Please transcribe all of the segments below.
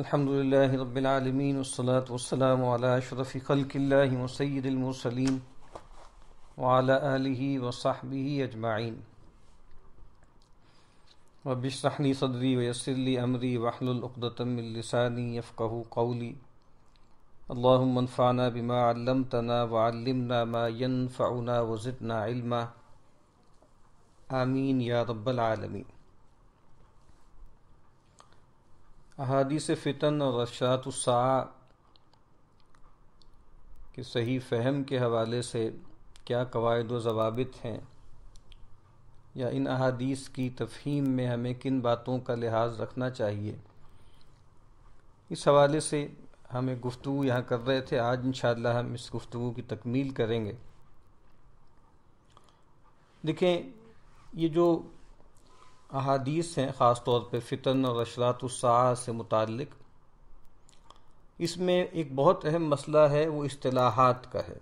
الحمد لله رب العالمين والصلاة والسلام على أشرف خلق الله وسيد المرسلين وعلى آله وصحبه أجمعين رب اشرح لي صدري ويسر لي أمري واحلل عقدة من لساني يفقه قولي اللهم انفعنا بما علمتنا وعلمنا ما ينفعنا وزدنا علما آمين يا رب العالمين अहादीस फ़ितन और अशातुस्सा के सही फ़हम के हवाले से क्या कवायद व जवाबित हैं या इन अहादीस की तफहीम में हमें किन बातों का लिहाज रखना चाहिए इस हवाले से हमें गुफ्तु यहाँ कर रहे थे आज इन हम इस गुफ्तु की तकमील करेंगे देखें ये जो अहादीस हैं ख़ास तौर पे फ़ितन और अशरात अशरातुल्साह से मुतक इसमें एक बहुत अहम मसला है वो अतलाहत का है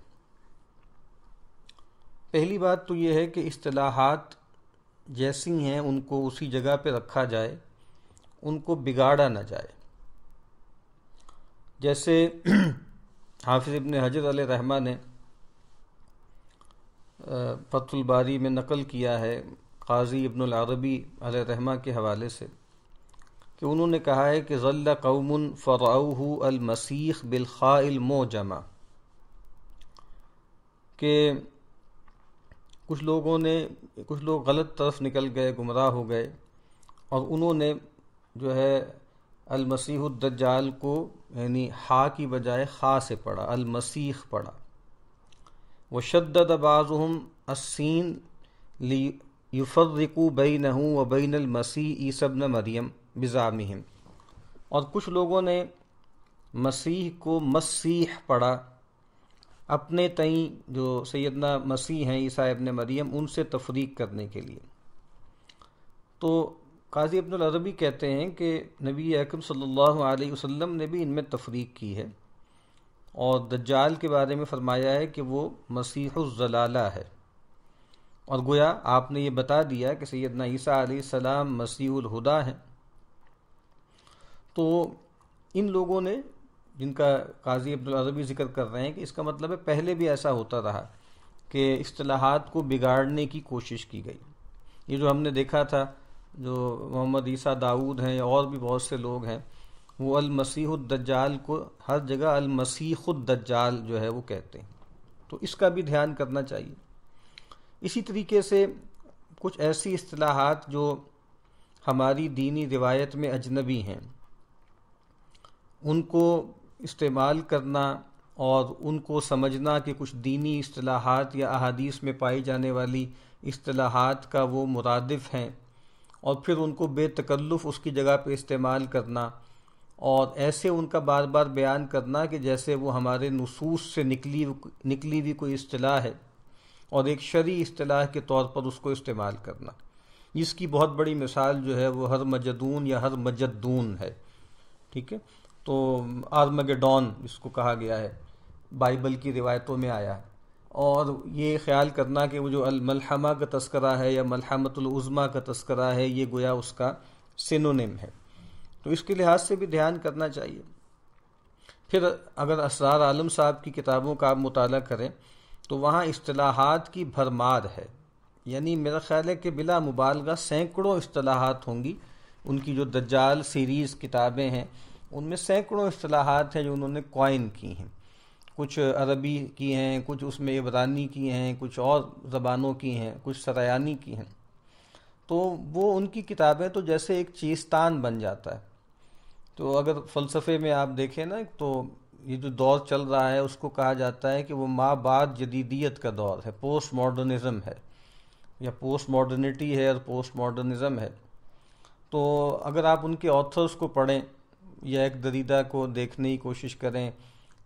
पहली बात तो ये है कि अतलाहत जैसी हैं उनको उसी जगह पर रखा जाए उनको बिगाड़ा ना जाए जैसे हाफिज़ इबन हजर रहमा ने फतुलबारी में नकल किया है काजी इब्न अरबी रहमा के हवाले से कि उन्होंने कहा है कि ज़ल कौम फ़राऊ अलमसीख बिलखाल मोजमा के कुछ लोगों ने कुछ लोग गलत तरफ निकल गए गुमराह हो गए और उन्होंने जो है अलमसीहद्दजाल को यानी हा की बजाय खा से पढ़ा अलमसीख पढ़ा वशद्द बाज़ुम असीन ली युफ़रकू नहूँ व बैन मसीह ईसबन मरियम बिजाम और कुछ लोगों ने मसीह को मसीह पढ़ा अपने तई जो सैदना मसीह हैं ईसा इबन मरियम उनसे तफरीक करने के लिए तो काजी अब्दुल अरबी कहते हैं कि नबी अकम सल्लल्लाहु अलैहि वसल्लम ने भी इनमें तफरीक की है और दज्जाल के बारे में फरमाया है कि वो मसीह जलाला है और गोया आपने ये बता दिया कि सैदना ईसा सलाम हुदा हैं तो इन लोगों ने जिनका काजी अब्दुल अरबी जिक्र कर रहे हैं कि इसका मतलब है पहले भी ऐसा होता रहा कि असलाहत को बिगाड़ने की कोशिश की गई ये जो हमने देखा था जो मोहम्मद ईसा दाऊद हैं और भी बहुत से लोग हैं वो अलमसीहद्दजाल को हर जगह अलमसीहद्दजाल जो है वो कहते हैं तो इसका भी ध्यान करना चाहिए इसी तरीके से कुछ ऐसी असलाहत जो हमारी दीनी रिवायत में अजनबी हैं उनको इस्तेमाल करना और उनको समझना कि कुछ दीनी असलाहत या अहादीस में पाई जाने वाली असलाहत का वो मुरादफ हैं और फिर उनको बेतकल्लुफ़ उसकी जगह पे इस्तेमाल करना और ऐसे उनका बार बार बयान करना कि जैसे वो हमारे नसूस से निकली निकली हुई कोई असलाह है और एक शरी अतलाह के तौर पर उसको इस्तेमाल करना इसकी बहुत बड़ी मिसाल जो है वो हर मजदून या हर मजदून है ठीक है तो आर्मगेडॉन इसको कहा गया है बाइबल की रिवायतों में आया है और ये ख्याल करना कि वो जो अलमलहमा का तस्करा है या मलहमतुलज़मा का तस्करा है ये गोया उसका सिनोनिम है तो इसके लिहाज से भी ध्यान करना चाहिए फिर अगर असरार आलम साहब की किताबों का आप मुताल करें तो वहाँ असलाहत की भरमार है यानी मेरा ख्याल है कि बिला मुबालगा सैकड़ों असलाहत होंगी उनकी जो दज्जाल सीरीज़ किताबें हैं उनमें सैकड़ों असलाहत हैं जो उन्होंने कॉइन की हैं कुछ अरबी की हैं कुछ उसमें इबरानी की हैं कुछ और ज़बानों की हैं कुछ सरायानी की हैं तो वो उनकी किताबें तो जैसे एक चीज़ बन जाता है तो अगर फ़लसफ़े में आप देखें ना तो ये जो दौर चल रहा है उसको कहा जाता है कि वो माँ बाद जदीदियत का दौर है पोस्ट मॉडर्निज़म है या पोस्ट मॉडर्निटी है और पोस्ट मॉडर्निज़म है तो अगर आप उनके ऑथर्स को पढ़ें या एक दरीदा को देखने की कोशिश करें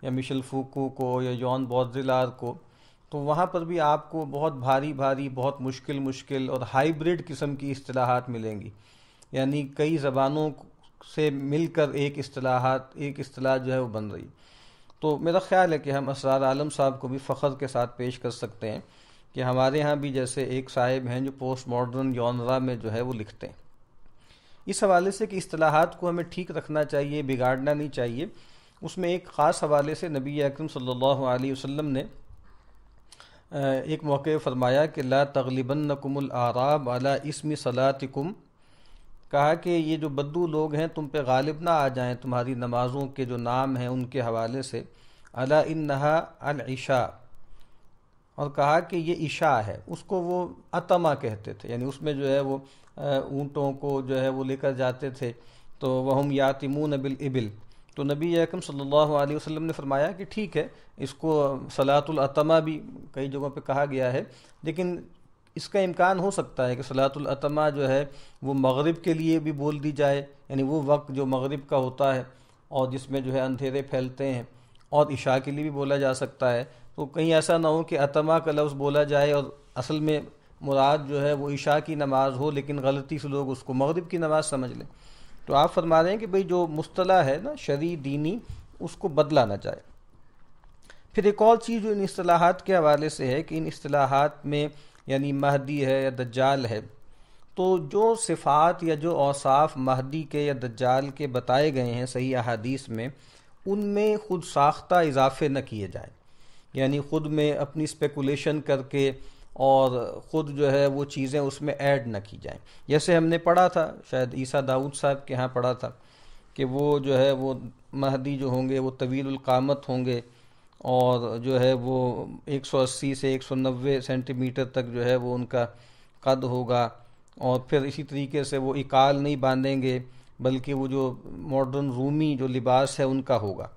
या मिशल फूकू को या जॉन बॉजिलार को तो वहाँ पर भी आपको बहुत भारी भारी बहुत मुश्किल मुश्किल और हाइब्रिड किस्म की असलाहत मिलेंगी यानी कई ज़बानों से मिलकर एक असलाहत एक असलाह जो है वो बन रही तो मेरा ख्याल है कि हम असरार आलम साहब को भी फ़ख्र के साथ पेश कर सकते हैं कि हमारे यहाँ भी जैसे एक साहिब हैं जो पोस्ट मॉडर्न यौनरा में जो है वो लिखते हैं इस हवाले से कि असलाहत को हमें ठीक रखना चाहिए बिगाड़ना नहीं चाहिए उसमें एक ख़ास हवाले से नबी अकरम सल्लल्लाहु अलैहि वसल्लम ने एक मौके फरमाया कि ला तगलिबन नकुमल आराब अला इसम सलातकुम कहा कि ये जो बद्दू लोग हैं तुम पे गालिब ना आ जाएं तुम्हारी नमाज़ों के जो नाम हैं उनके हवाले से अला इन नहा और कहा कि ये इशा है उसको वो अतमा कहते थे यानी उसमें जो है वो ऊँटों को जो है वो लेकर जाते थे तो वह हम नबिल बिल इबिल तो नबी अकम सल्लल्लाहु अलैहि वसल्लम ने फरमाया कि ठीक है इसको सलातुल अतमा भी कई जगहों पे कहा गया है लेकिन इसका इम्कान हो सकता है कि सलातुलतमा जो है वो मगरब के लिए भी बोल दी जाए यानी वो वक्त जो मगरब का होता है और जिसमें जो है अंधेरे फैलते हैं और इशा के लिए भी बोला जा सकता है तो कहीं ऐसा ना हो कि अतमा का लफ्ज़ बोला जाए और असल में मुराद जो है वो इशा की नमाज़ हो लेकिन गलती से लोग उसको मगरब की नमाज़ समझ लें तो आप फरमा रहे हैं कि भाई जो मुस्तला है ना शरी दीनी उसको बदला ना जाए फिर एक और चीज़ जो इन असलाहत के हवाले से है कि इन असलाहत में यानी महदी है या दज्जाल है तो जो सिफ़ात या जो औसाफ महदी के या दज्जाल के बताए गए हैं सही अहादीस में उनमें खुद साख्ता इजाफे न किए जाए यानी ख़ुद में अपनी स्पेकुलेशन करके और ख़ुद जो है वो चीज़ें उसमें ऐड ना की जाएं जैसे हमने पढ़ा था शायद ईसा दाऊद साहब के यहाँ पढ़ा था कि वो जो है वो महदी जो होंगे वो तवील कामत होंगे और जो है वो 180 से 190 सेंटीमीटर तक जो है वो उनका कद होगा और फिर इसी तरीके से वो इकाल नहीं बांधेंगे बल्कि वो जो मॉडर्न रूमी जो लिबास है उनका होगा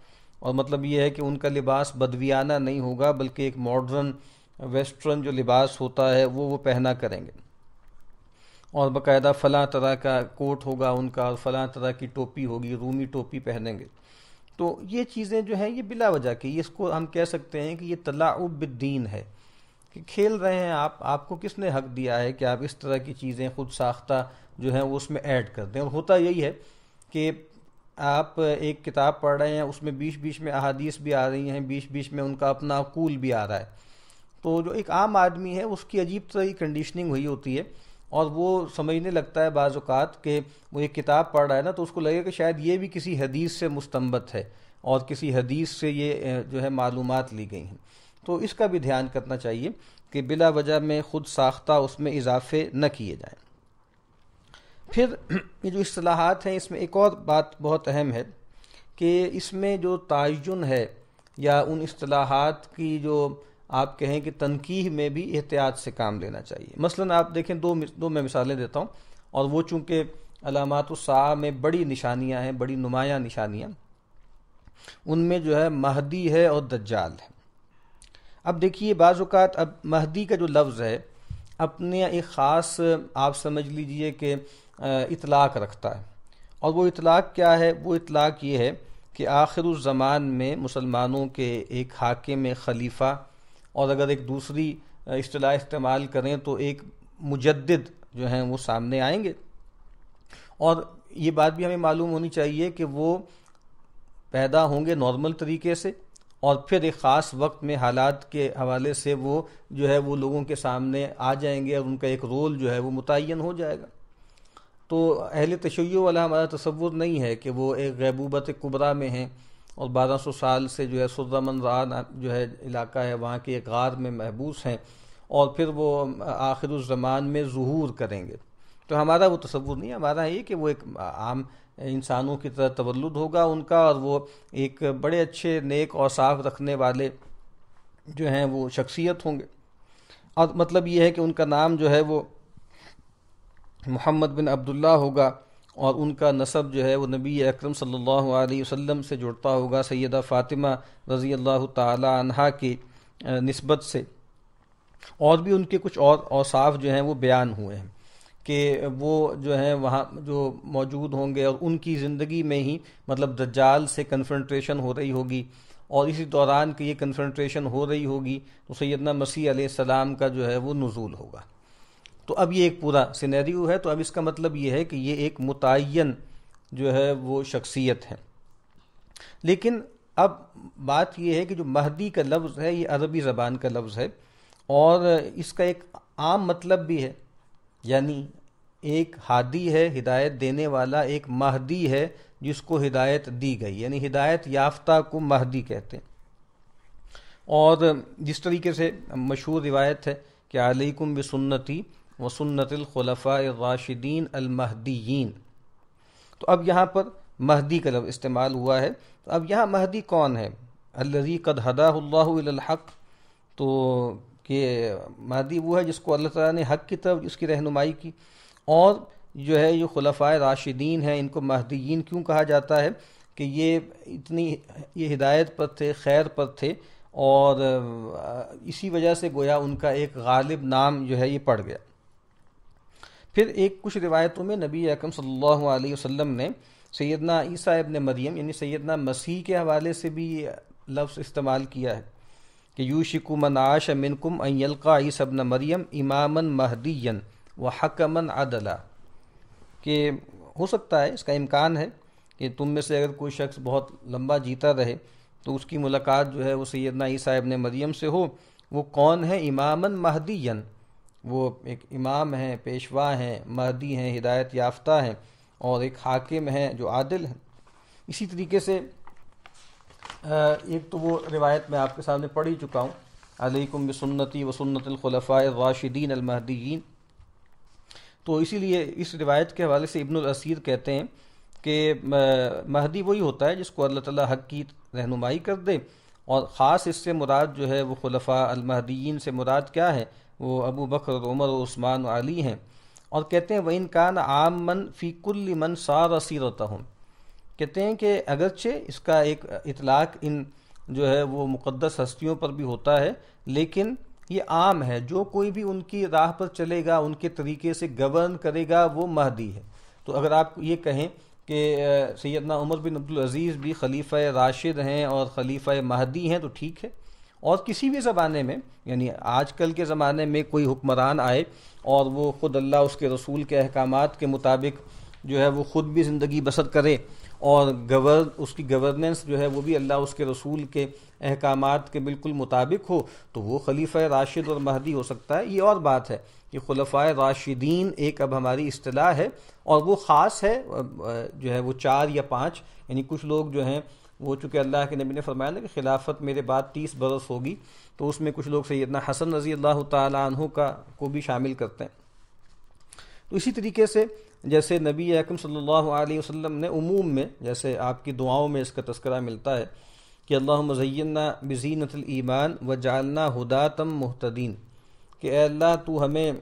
और मतलब ये है कि उनका लिबास बदवियाना नहीं होगा बल्कि एक मॉडर्न वेस्टर्न जो लिबास होता है वो वो पहना करेंगे और बाकायदा फ़लाँ तरह का कोट होगा उनका और फ़लाँ तरह की टोपी होगी रूमी टोपी पहनेंगे तो ये चीज़ें जो हैं ये बिला वजह की इसको हम कह सकते हैं कि ये तलाउबद्दीन है कि खेल रहे हैं आप आपको किसने हक दिया है कि आप इस तरह की चीज़ें खुद साख्ता जो हैं वो उसमें ऐड कर दें और होता यही है कि आप एक किताब पढ़ रहे हैं उसमें बीच बीच में अहादीस भी आ रही हैं बीच बीच में उनका अपना कूल भी आ रहा है तो जो एक आम आदमी है उसकी अजीब तरह की कंडीशनिंग हुई होती है और वो समझने लगता है बाज़ात कि वो एक किताब पढ़ रहा है ना तो उसको लगेगा कि शायद ये भी किसी हदीस से मुस्तबत है और किसी हदीस से ये जो है मालूम ली गई हैं तो इसका भी ध्यान करना चाहिए कि बिला वजह में ख़ुद साख्ता उसमें इजाफे न किए जाएँ फिर ये जो असलाहत हैं इसमें एक और बात बहुत अहम है कि इसमें जो तयन है या उन असलाहत की जो आप कहें कि तनकीह में भी एहतियात से काम लेना चाहिए मसलन आप देखें दो दो मैं मिसालें देता हूँ और वो चूँकि अलामत सा में बड़ी निशानियाँ हैं बड़ी नुमायाँ निशानियाँ उनमें जो है महदी है और दज्जाल है अब देखिए बाज़ात अब महदी का जो लफ्ज़ है अपने एक ख़ास आप समझ लीजिए कि इतलाक़ रखता है और वो इतलाक़ क्या है वो इतलाक़ ये है कि आखिर उस ज़मान में मुसलमानों के एक हाकिम खलीफ़ा और अगर एक दूसरी अतलाह इस्तेमाल करें तो एक मुजद जो हैं वो सामने आएंगे और ये बात भी हमें मालूम होनी चाहिए कि वो पैदा होंगे नॉर्मल तरीके से और फिर एक ख़ास वक्त में हालात के हवाले से वो जो है वो लोगों के सामने आ जाएंगे और उनका एक रोल जो है वो मुतन हो जाएगा तो अहल तशैय वाला हमारा तस्वुर नहीं है कि वो एक गैबूबत कुबरा में हैं और 1200 साल से जो है सुरमन जो है इलाका है वहाँ की एक गार में महबूस हैं और फिर वो आखिर उस ज़मान में जहूर करेंगे तो हमारा वो तस्वुर नहीं हमारा ये कि वो एक आम इंसानों की तरह तवल्लुद होगा उनका और वो एक बड़े अच्छे नेक और साफ रखने वाले जो हैं वो शख्सियत होंगे और मतलब ये है कि उनका नाम जो है वो मोहम्मद बिन अब्दुल्ला होगा और उनका नसब जो है वो नबी अकरम सल्लल्लाहु अलैहि वसल्लम से जुड़ता होगा सैदा फ़ातिमा रज़ी अल्लाह तहा के नस्बत से और भी उनके कुछ और औसाफ जो हैं वो बयान हुए हैं कि वो जो हैं वहाँ जो मौजूद होंगे और उनकी ज़िंदगी में ही मतलब दज्जाल से कन्फ्रंट्रेशन हो रही होगी और इसी दौरान कि ये कन्फ्रंट्रेशन हो रही होगी तो सैदना मसीह सलाम का जो है वो नज़ूल होगा तो अब ये एक पूरा सिनेरियो है तो अब इसका मतलब ये है कि ये एक मुतन जो है वो शख्सियत है लेकिन अब बात यह है कि जो महदी का लफ्ज़ है ये अरबी ज़बान का लफ्ज़ है और इसका एक आम मतलब भी है यानी एक हादी है हिदायत देने वाला एक महदी है जिसको हिदायत दी गई यानी हिदायत याफ्ता को महदी कहते हैं और जिस तरीके से मशहूर रिवायत है कि अलैकुम बसन्नती राशिदीन अलमहदीन तो अब यहाँ पर महदी का लफ इस्तेमाल हुआ है तो अब यहाँ महदी कौन है अल्लजी कद हदाहक तो कि महदी वो है जिसको अल्लाह ताला ने हक की तरफ उसकी रहनुमाई की और जो है ये खलफ़ा राशिदीन हैं इनको महदीन क्यों कहा जाता है कि ये इतनी ये हिदायत पर थे खैर पर थे और इसी वजह से गोया उनका एक गालिब नाम जो है ये पड़ गया फिर एक कुछ रिवायतों में नबी अकम सल्लल्लाहु ने सैदना ईसा इबन मरियम यानी सैदना मसीह के हवाले से भी लफ्ज़ इस्तेमाल किया है कि यूशिकु मन आश मिनकुम अयलका ईसा इबन मरियम इमामन महदीन व हकमन अदला के हो सकता है इसका इम्कान है कि तुम में से अगर कोई शख्स बहुत लंबा जीता रहे तो उसकी मुलाकात जो है वो सैदना ईसा इबन मरियम से हो वो कौन है इमामन महदीन वो एक इमाम हैं पेशवा हैं महदी हैं हिदायत याफ्ता हैं और एक हाकिम हैं जो आदिल हैं इसी तरीके से एक तो वो रिवायत मैं आपके सामने पढ़ ही चुका हूँ अलैकुम बसन्नती वसन्नतलखलफ़ा वाशिदीन अलमहदीन तो इसीलिए इस रिवायत के हवाले से इब्नुल असीर कहते हैं कि महदी वही होता है जिसको अल्लाह ताला हक की रहनुमाई कर दे और ख़ास इससे मुराद जो है वो खलफ़ा अलमहदीन से मुराद क्या है वो अबू बकर उमर उस्मान अली हैं और कहते हैं इन कान आम मन फ़ीकुल्ल मन सार सीरत हूँ कहते हैं कि अगरचे इसका एक इतलाक इन जो है वो मुक़दस हस्तियों पर भी होता है लेकिन ये आम है जो कोई भी उनकी राह पर चलेगा उनके तरीके से गवर्न करेगा वो महदी है तो अगर आप ये कहें कि सैदना उमर बिन अब्दुल अज़ीज़ भी खलीफ़ राशिद हैं और खलीफ़ महदी हैं तो ठीक है और किसी भी ज़माने में यानी आजकल के ज़माने में कोई हुक्मरान आए और वो ख़ुद अल्लाह उसके रसूल के अहकाम के मुताबिक जो है वो ख़ुद भी ज़िंदगी बसर करे और गवर उसकी गवर्नेंस जो है वो भी अल्लाह उसके रसूल के अहकाम के बिल्कुल मुताबिक हो तो वो खलीफ़ राशिद और महदी हो सकता है ये और बात है कि खलफ़ा राशिदीन एक अब हमारी अतलाह है और वो ख़ास है जो है वो चार या पाँच यानी कुछ लोग जो हैं वो चूँकि अल्लाह के नबी ने फरमाया ना कि खिलाफत मेरे बाद तीस बरस होगी तो उसमें कुछ लोग सैदना हसन रजी अल्लाह तु का को भी शामिल करते हैं तो इसी तरीके से जैसे नबी अकम सल्लल्लाहु वसम ने उमूम में जैसे आपकी दुआओं में इसका तस्करा मिलता है कि अल्लाह मज़ैना बज़ीनतमान व जालना हदातम महतदीन कि अल्लाह तू हमें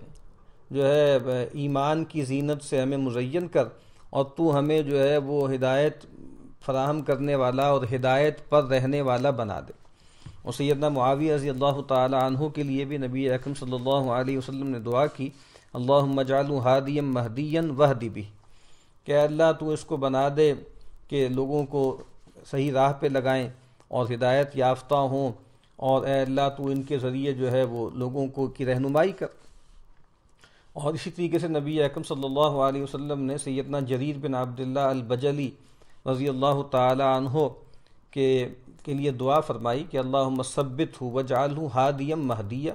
जो है ईमान की जीनत से हमें मुजैन कर और तू हमें जो है वो हिदायत फराहम करने वाला और हिदायत पर रहने वाला बना दे और सैदना मुआविया रजी अल्लाह तहु के लिए भी नबी अकम सल्ला अलैहि ने दुआ की अल्लाह मजालू हादियम महदियन वहदी भी क्या अल्लाह तू इसको बना दे कि लोगों को सही राह पे लगाएं और हिदायत याफ्ता हों और अल्लाह तू इनके ज़रिए जो है वो लोगों को की रहनुमाई कर और इसी तरीके से नबी अकम सल्ला अलैहि ने सैदना जरीर बिन आब्दिल्ला अलबजली रज़ी अल्लाह तहों के के लिए दुआ फरमाई कि अल्लाह मसबित हो वजाल हादियम महदिया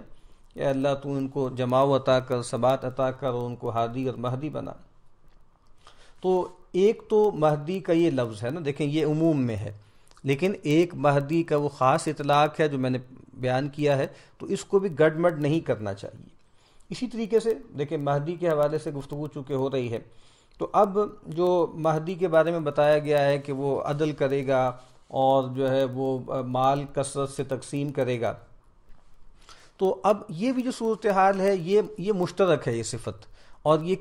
कि अल्लाह तू इनको जमाव अता कर सबात अता कर और उनको हादी और महदी बना तो एक तो महदी का ये लफ्ज़ है ना देखें ये उमूम में है लेकिन एक महदी का वो ख़ास इतलाक़ है जो मैंने बयान किया है तो इसको भी गडमड नहीं करना चाहिए इसी तरीके से देखें महदी के हवाले से गुफ्तु चूँकि हो रही है तो अब जो महदी के बारे में बताया गया है कि वो अदल करेगा और जो है वो माल कसरत से तकसीम करेगा तो अब ये भी जो सूरत हाल है ये ये मुश्तरक है ये सिफत और ये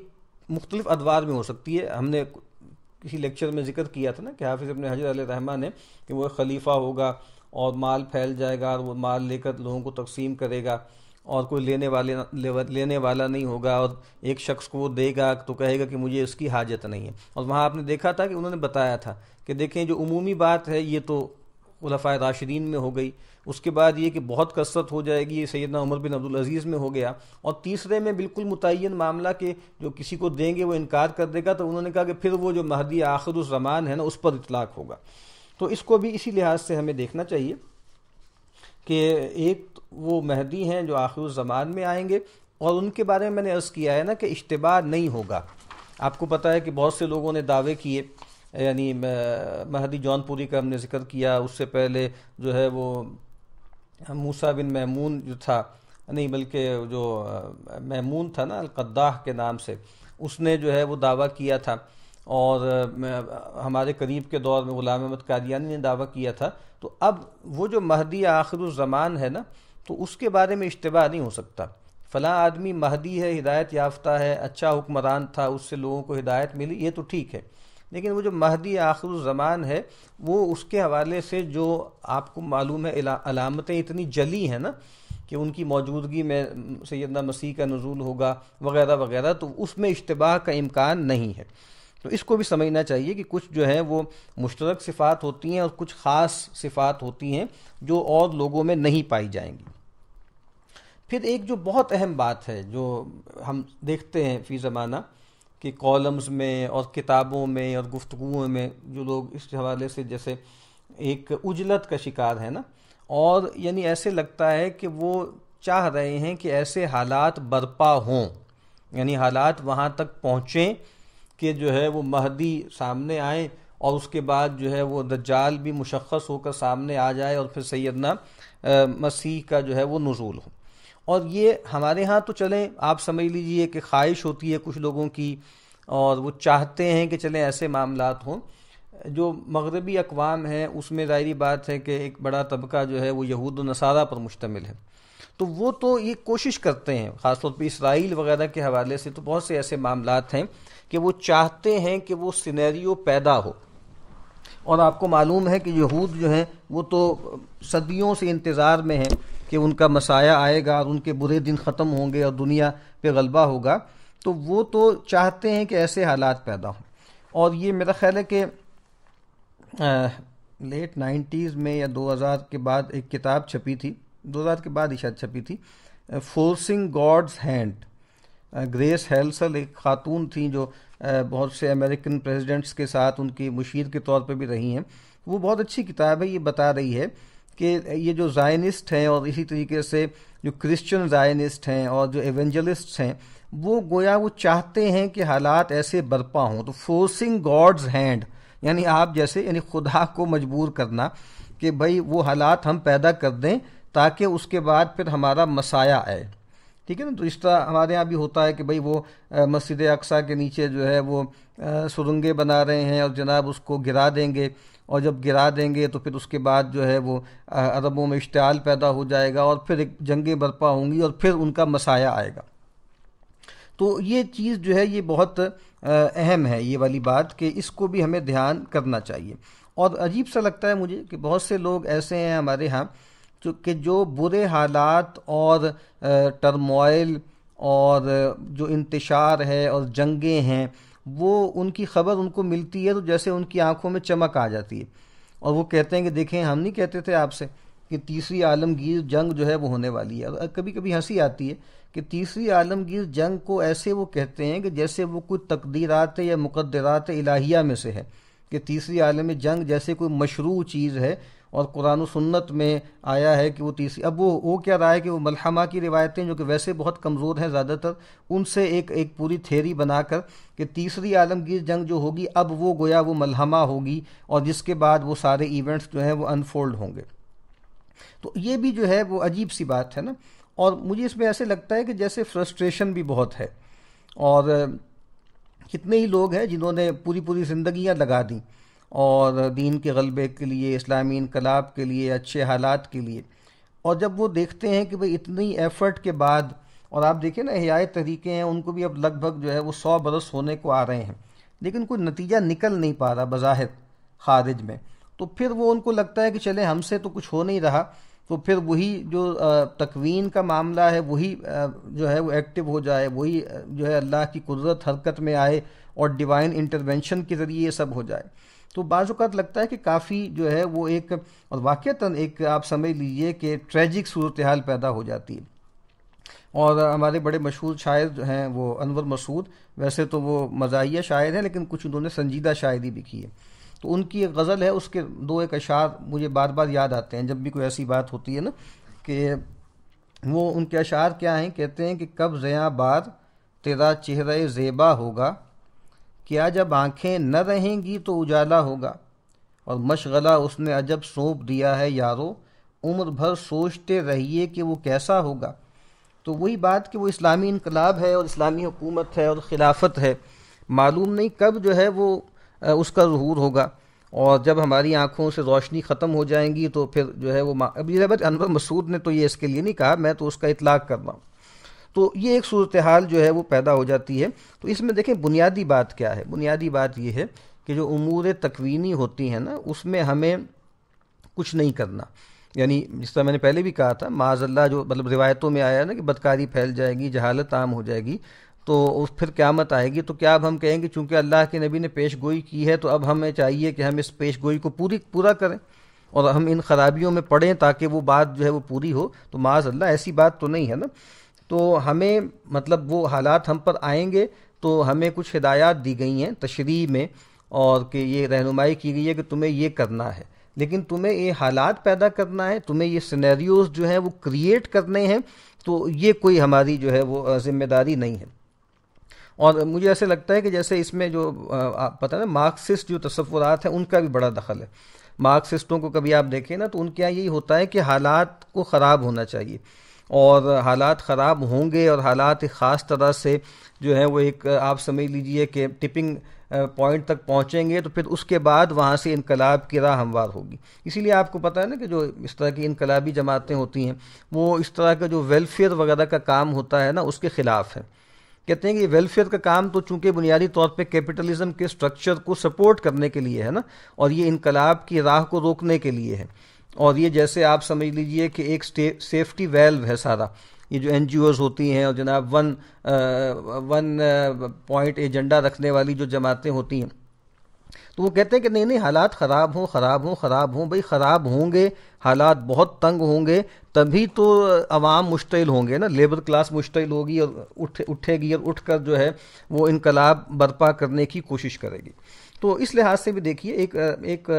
मुख्तलिफ अदवार में हो सकती है हमने किसी लेक्चर में जिक्र किया था ना कि हाफिज़ अपने हजर रहमान ने कि वो खलीफा होगा और माल फैल जाएगा और वो माल लेकर लोगों को तकसीम करेगा और कोई लेने वाले लेने वाला नहीं होगा और एक शख्स को वो देगा तो कहेगा कि मुझे उसकी हाजत नहीं है और वहाँ आपने देखा था कि उन्होंने बताया था कि देखें जो उमूमी बात है ये तो खलफ़ा राशिदीन में हो गई उसके बाद ये कि बहुत कसरत हो जाएगी ये सैदना उमर बिन अब्दुल अजीज़ में हो गया और तीसरे में बिल्कुल मुतन मामला के जो किसी को देंगे वो इनकार कर देगा तो उन्होंने कहा कि फिर वो जो महदी उसमान है ना उस पर इतलाक़ होगा तो इसको भी इसी लिहाज से हमें देखना चाहिए कि एक वो महदी हैं जो आखिर ज़मान में आएंगे और उनके बारे में मैंने अर्ज़ किया है ना कि इश्तबा नहीं होगा आपको पता है कि बहुत से लोगों ने दावे किए यानी महदी जौनपुरी का हमने जिक्र किया उससे पहले जो है वो मूसा बिन महमून जो था नहीं बल्कि जो महमून था ना अलकद्दाह के नाम से उसने जो है वो दावा किया था और हमारे करीब के दौर में ग़ुलाम अहमद कादियानी ने दावा किया था तो अब वो जो महदी आखिर ज़मान है ना तो उसके बारे में इश्तबा नहीं हो सकता फ़लाँ आदमी महदी है हिदायत याफ्ता है अच्छा हुक्मरान था उससे लोगों को हिदायत मिली ये तो ठीक है लेकिन वो जो महदी ज़मान है वो उसके हवाले से जो आपको मालूम है अलामतें इतनी जली हैं ना कि उनकी मौजूदगी में सैदना मसीह का नजूल होगा वगैरह वगैरह तो उसमें इश्तबा का इम्कान नहीं है तो इसको भी समझना चाहिए कि कुछ जो है वो मुश्तरक सिफ़ात होती हैं और कुछ ख़ास सिफ़ात होती हैं जो और लोगों में नहीं पाई जाएंगी फिर एक जो बहुत अहम बात है जो हम देखते हैं फ़ी ज़माना कि कॉलम्स में और किताबों में और गुफ्तगुओं में जो लोग इस हवाले से जैसे एक उजलत का शिकार है ना और यानी ऐसे लगता है कि वो चाह रहे हैं कि ऐसे हालात बरपा हों यानी हालात वहाँ तक पहुँचें कि जो है वो महदी सामने आए और उसके बाद जो है वो दज्जाल भी मुशख़ होकर सामने आ जाए और फिर सैदना मसीह का जो है वो नज़ूल हो और ये हमारे यहाँ तो चलें आप समझ लीजिए कि ख्वाहिश होती है कुछ लोगों की और वो चाहते हैं कि चलें ऐसे मामला हों जो मगरबी अकवाम हैं उसमें ज़ाहरी बात है कि एक बड़ा तबका जो है वो यहूद नसारा पर मुश्तमिल है तो वो तो ये कोशिश करते हैं ख़ासतौर पर इसराइल वगैरह के हवाले से तो बहुत से ऐसे मामला हैं कि वो चाहते हैं कि वो सिनेरियो पैदा हो और आपको मालूम है कि यहूद जो हैं वो तो सदियों से इंतज़ार में हैं कि उनका मसाया आएगा और उनके बुरे दिन ख़त्म होंगे और दुनिया पे गलबा होगा तो वो तो चाहते हैं कि ऐसे हालात पैदा हों और ये मेरा ख्याल है कि लेट नाइन्टीज़ में या 2000 के बाद एक किताब छपी थी 2000 के बाद ही शायद छपी थी forcing God's hand Grace Halsell एक खातून थी जो बहुत से अमेरिकन प्रेसिडेंट्स के साथ उनकी मुशीर के तौर पर भी रही हैं वो बहुत अच्छी किताब है ये बता रही है कि ये जो जायनिस्ट हैं और इसी तरीके से जो क्रिश्चियन जायनिस्ट हैं और जो एवेंजलिस्ट हैं वो गोया वो चाहते हैं कि हालात ऐसे बरपा हों तो फोर्सिंग गॉड्स हैंड यानी आप जैसे यानी खुदा को मजबूर करना कि भाई वो हालात हम पैदा कर दें ताकि उसके बाद फिर हमारा मसाया आए ठीक है ना तो इस तरह हमारे यहाँ भी होता है कि भाई वो मस्जिद अक्सा के नीचे जो है वो सुरंगे बना रहे हैं और जनाब उसको गिरा देंगे और जब गिरा देंगे तो फिर उसके बाद जो है वो अरबों में इश्ताल पैदा हो जाएगा और फिर एक जंगें बर्पा होंगी और फिर उनका मसाया आएगा तो ये चीज़ जो है ये बहुत अहम है ये वाली बात कि इसको भी हमें ध्यान करना चाहिए और अजीब सा लगता है मुझे कि बहुत से लोग ऐसे हैं हमारे यहाँ कि जो बुरे हालात और टर्मोइल और जो इंतशार है और जंगें हैं वो उनकी खबर उनको मिलती है तो जैसे उनकी आंखों में चमक आ जाती है और वो कहते हैं कि देखें हम नहीं कहते थे आपसे कि तीसरी आलमगीर जंग जो है वो होने वाली है और कभी कभी हंसी आती है कि तीसरी आलमगीर जंग को ऐसे वो कहते हैं कि जैसे वो कोई तकदीरात या मुकदरात इलाहिया में से है कि तीसरी आलम जंग जैसे कोई मशरू चीज़ है और कुरान सुन्नत में आया है कि वो तीसरी अब वो वो क्या रहा है कि वो मलहमा की रिवायतें जो कि वैसे बहुत कमज़ोर हैं ज़्यादातर उनसे एक एक पूरी थेरी बनाकर कि तीसरी आलमगीर जंग जो होगी अब वो गोया वो मलहमा होगी और जिसके बाद वो सारे इवेंट्स जो हैं वो अनफोल्ड होंगे तो ये भी जो है वो अजीब सी बात है ना और मुझे इसमें ऐसे लगता है कि जैसे फ्रस्ट्रेशन भी बहुत है और कितने ही लोग हैं जिन्होंने पूरी पूरी जिंदगियां लगा दी और दीन के गलबे के लिए इस्लामी इनकलाब के लिए अच्छे हालात के लिए और जब वो देखते हैं कि भाई इतनी एफ़र्ट के बाद और आप देखें ना हिया तरीके हैं उनको भी अब लगभग जो है वो सौ बरस होने को आ रहे हैं लेकिन कोई नतीजा निकल नहीं पा रहा बज़ाहिर खारिज में तो फिर वो उनको लगता है कि चले हमसे तो कुछ हो नहीं रहा तो फिर वही जो तकवीन का मामला है वही जो है वो एक्टिव हो जाए वही जो है अल्लाह की कुदरत हरकत में आए और डिवाइन इंटरवेंशन के ज़रिए ये सब हो जाए तो बाज़ात लगता है कि काफ़ी जो है वो एक और वाक़ता एक आप समझ लीजिए कि ट्रेजिक सूरत हाल पैदा हो जाती है और हमारे बड़े मशहूर शायर जो हैं वो अनवर मसूद वैसे तो वो मज़ाहिया शायर हैं लेकिन कुछ उन्होंने संजीदा शायरी भी की है तो उनकी एक गज़ल है उसके दो एक अशार मुझे बार बार याद आते हैं जब भी कोई ऐसी बात होती है ना कि वो उनके अशार क्या हैं कहते हैं कि कब जया बार तेरा चेहरा ज़ेबा होगा क्या जब आंखें न रहेंगी तो उजाला होगा और मशगला उसने अजब सौंप दिया है यारो उम्र भर सोचते रहिए कि वो कैसा होगा तो वही बात कि वो इस्लामी इनकलाब है और इस्लामी हुकूमत है और खिलाफत है मालूम नहीं कब जो है वो उसका जहूर होगा और जब हमारी आँखों से रोशनी ख़त्म हो जाएंगी तो फिर जो है वो अभी अनवर मसूद ने तो ये इसके लिए नहीं कहा मैं तो उसका इतलाक़ कर रहा हूँ तो ये एक सूरत हाल जो है वो पैदा हो जाती है तो इसमें देखें बुनियादी बात क्या है बुनियादी बात ये है कि जो अमूर तकवीनी होती हैं ना उसमें हमें कुछ नहीं करना यानी जिस तरह मैंने पहले भी कहा था माजल्ला जो मतलब रिवायतों में आया ना कि बदकारी फैल जाएगी जहालत आम हो जाएगी तो उस फिर क्यामत आएगी तो क्या अब हम कहेंगे चूँकि अल्लाह के नबी ने पेश गोई की है तो अब हमें चाहिए कि हम इस पेश गोई को पूरी पूरा करें और हम इन खराबियों में पढ़ें ताकि वो बात जो है वो पूरी हो तो माज अल्लाह ऐसी बात तो नहीं है ना तो हमें मतलब वो हालात हम पर आएंगे तो हमें कुछ हिदायत दी गई हैं तशरी में और कि ये रहनुमाई की गई है कि तुम्हें ये करना है लेकिन तुम्हें ये हालात पैदा करना है तुम्हें ये सिनेरियोस जो हैं वो क्रिएट करने हैं तो ये कोई हमारी जो है वो जिम्मेदारी नहीं है और मुझे ऐसे लगता है कि जैसे इसमें जो आप पता ना मार्क्सिस्ट जो तस्वुरात हैं उनका भी बड़ा दखल है मार्क्सिस्टों को कभी आप देखें ना तो उनके यहाँ यही होता है कि हालात को ख़राब होना चाहिए और हालात ख़राब होंगे और हालात ख़ास तरह से जो है वो एक आप समझ लीजिए कि टिपिंग पॉइंट तक पहुंचेंगे तो फिर उसके बाद वहाँ से इनकलाब की राह हमवार होगी इसीलिए आपको पता है ना कि जो इस तरह की इनकलाबी जमातें होती हैं वो इस तरह का जो वेलफेयर वगैरह का काम होता है ना उसके ख़िलाफ़ है कहते हैं कि वेलफेयर का काम तो चूंकि बुनियादी तौर पे कैपिटलिज्म के स्ट्रक्चर को सपोर्ट करने के लिए है ना और ये इनकलाब की राह को रोकने के लिए है और ये जैसे आप समझ लीजिए कि एक सेफ्टी वेल्व है सारा ये जो एन होती हैं और जनाब वन आ, वन पॉइंट एजेंडा रखने वाली जो जमातें होती हैं तो वो कहते हैं कि नहीं नहीं हालात ख़राब हों ख़राब हों ख़राब हों भाई ख़राब होंगे हालात बहुत तंग होंगे तभी तो आवाम मुश्तिल होंगे ना लेबर क्लास मुश्तिल होगी और उठ उठेगी और उठ कर जो है वो इनकलाब बर्पा करने की कोशिश करेगी तो इस लिहाज से भी देखिए एक एक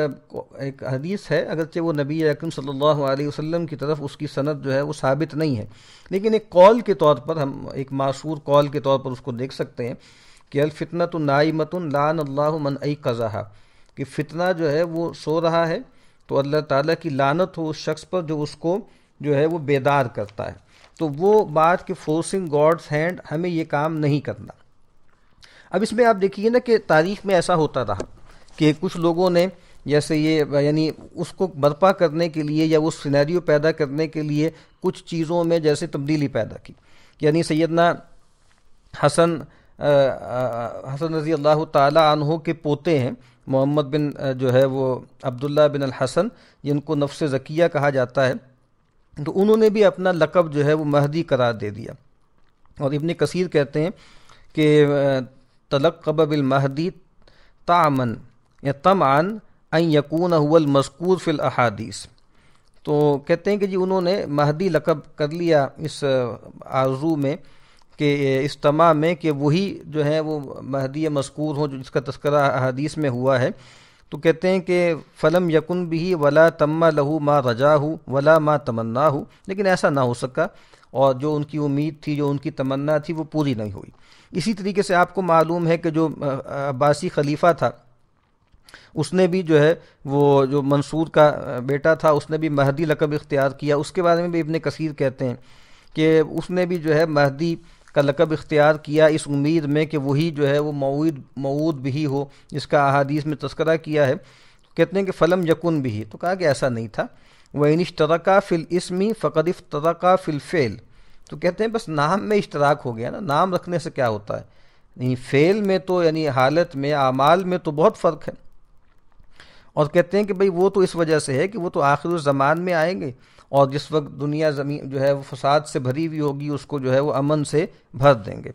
एक हदीस है अगरचे वो नबी अकरम सल्लल्लाहु अलैहि वसल्लम की तरफ उसकी सनद जो है वो साबित नहीं है लेकिन एक कॉल के तौर पर हम एक मशहूर कॉल के तौर पर उसको देख सकते हैं कि अलफितनत नाइमतन लान अल्लाह मन अई कज़ाहा कि फितना जो है वो सो रहा है तो अल्लाह ताला की लानत हो उस शख्स पर जो उसको जो है वो बेदार करता है तो वो बात कि फोर्सिंग गॉड्स हैंड हमें ये काम नहीं करना अब इसमें आप देखिए ना कि तारीख में ऐसा होता रहा कि कुछ लोगों ने जैसे ये यानी उसको बर्पा करने के लिए या उस सिनेरियो पैदा करने के लिए कुछ चीज़ों में जैसे तब्दीली पैदा की यानी सैदना हसन हसन रजी अल्लाह तहों के पोते हैं मोहम्मद बिन जो है वो अब्दुल्ला बिन अल हसन जिनको नफ्स जकिया कहा जाता है तो उन्होंने भी अपना लकब जो है वो महदी करार दे दिया और इबन कसीर कहते हैं कि तलक़ब बिलमहदी तामन या तमान अन यकून हुल मस्कूर फिल अहादीस तो कहते हैं कि जी उन्होंने महदी लकब कर लिया इस आर्ज़ू में कि इस तमाम में कि वही जो है वो महदी मस्कूर हो जो जिसका तस्करा अहादीस में हुआ है तो कहते हैं कि फ़लम यकुन भी वला तम्मा लहू माँ रजा हो वला माँ तमन्ना हो लेकिन ऐसा ना हो सका और जो उनकी उम्मीद थी जो उनकी तमन्ना थी वो पूरी नहीं हुई इसी तरीके से आपको मालूम है कि जो अब्बासी खलीफा था उसने भी जो है वो जो मंसूर का बेटा था उसने भी महदी लकब इख्तियार किया उसके बारे में भी इबन कसीर कहते हैं कि उसने भी जो है महदी का लकब इख्तियार किया इस उम्मीद में कि वही जो है वो मऊद मऊद भी हो जिसका अहादीस में तस्करा किया है कहते हैं कि फ़लम यकुन भी तो कहा कि ऐसा नहीं था वह इनश तरक़ा फ़िल इसमी फ़कद तरक़ा फ़िल फ़ेल तो कहते हैं बस नाम में इश्तराक हो गया ना नाम रखने से क्या होता है नहीं फेल में तो यानी हालत में आमाल में तो बहुत फ़र्क है और कहते हैं कि भाई वो तो इस वजह से है कि वो तो आखिर ज़मान में आएंगे और जिस वक्त दुनिया ज़मीन जो है वो फसाद से भरी हुई होगी उसको जो है वो अमन से भर देंगे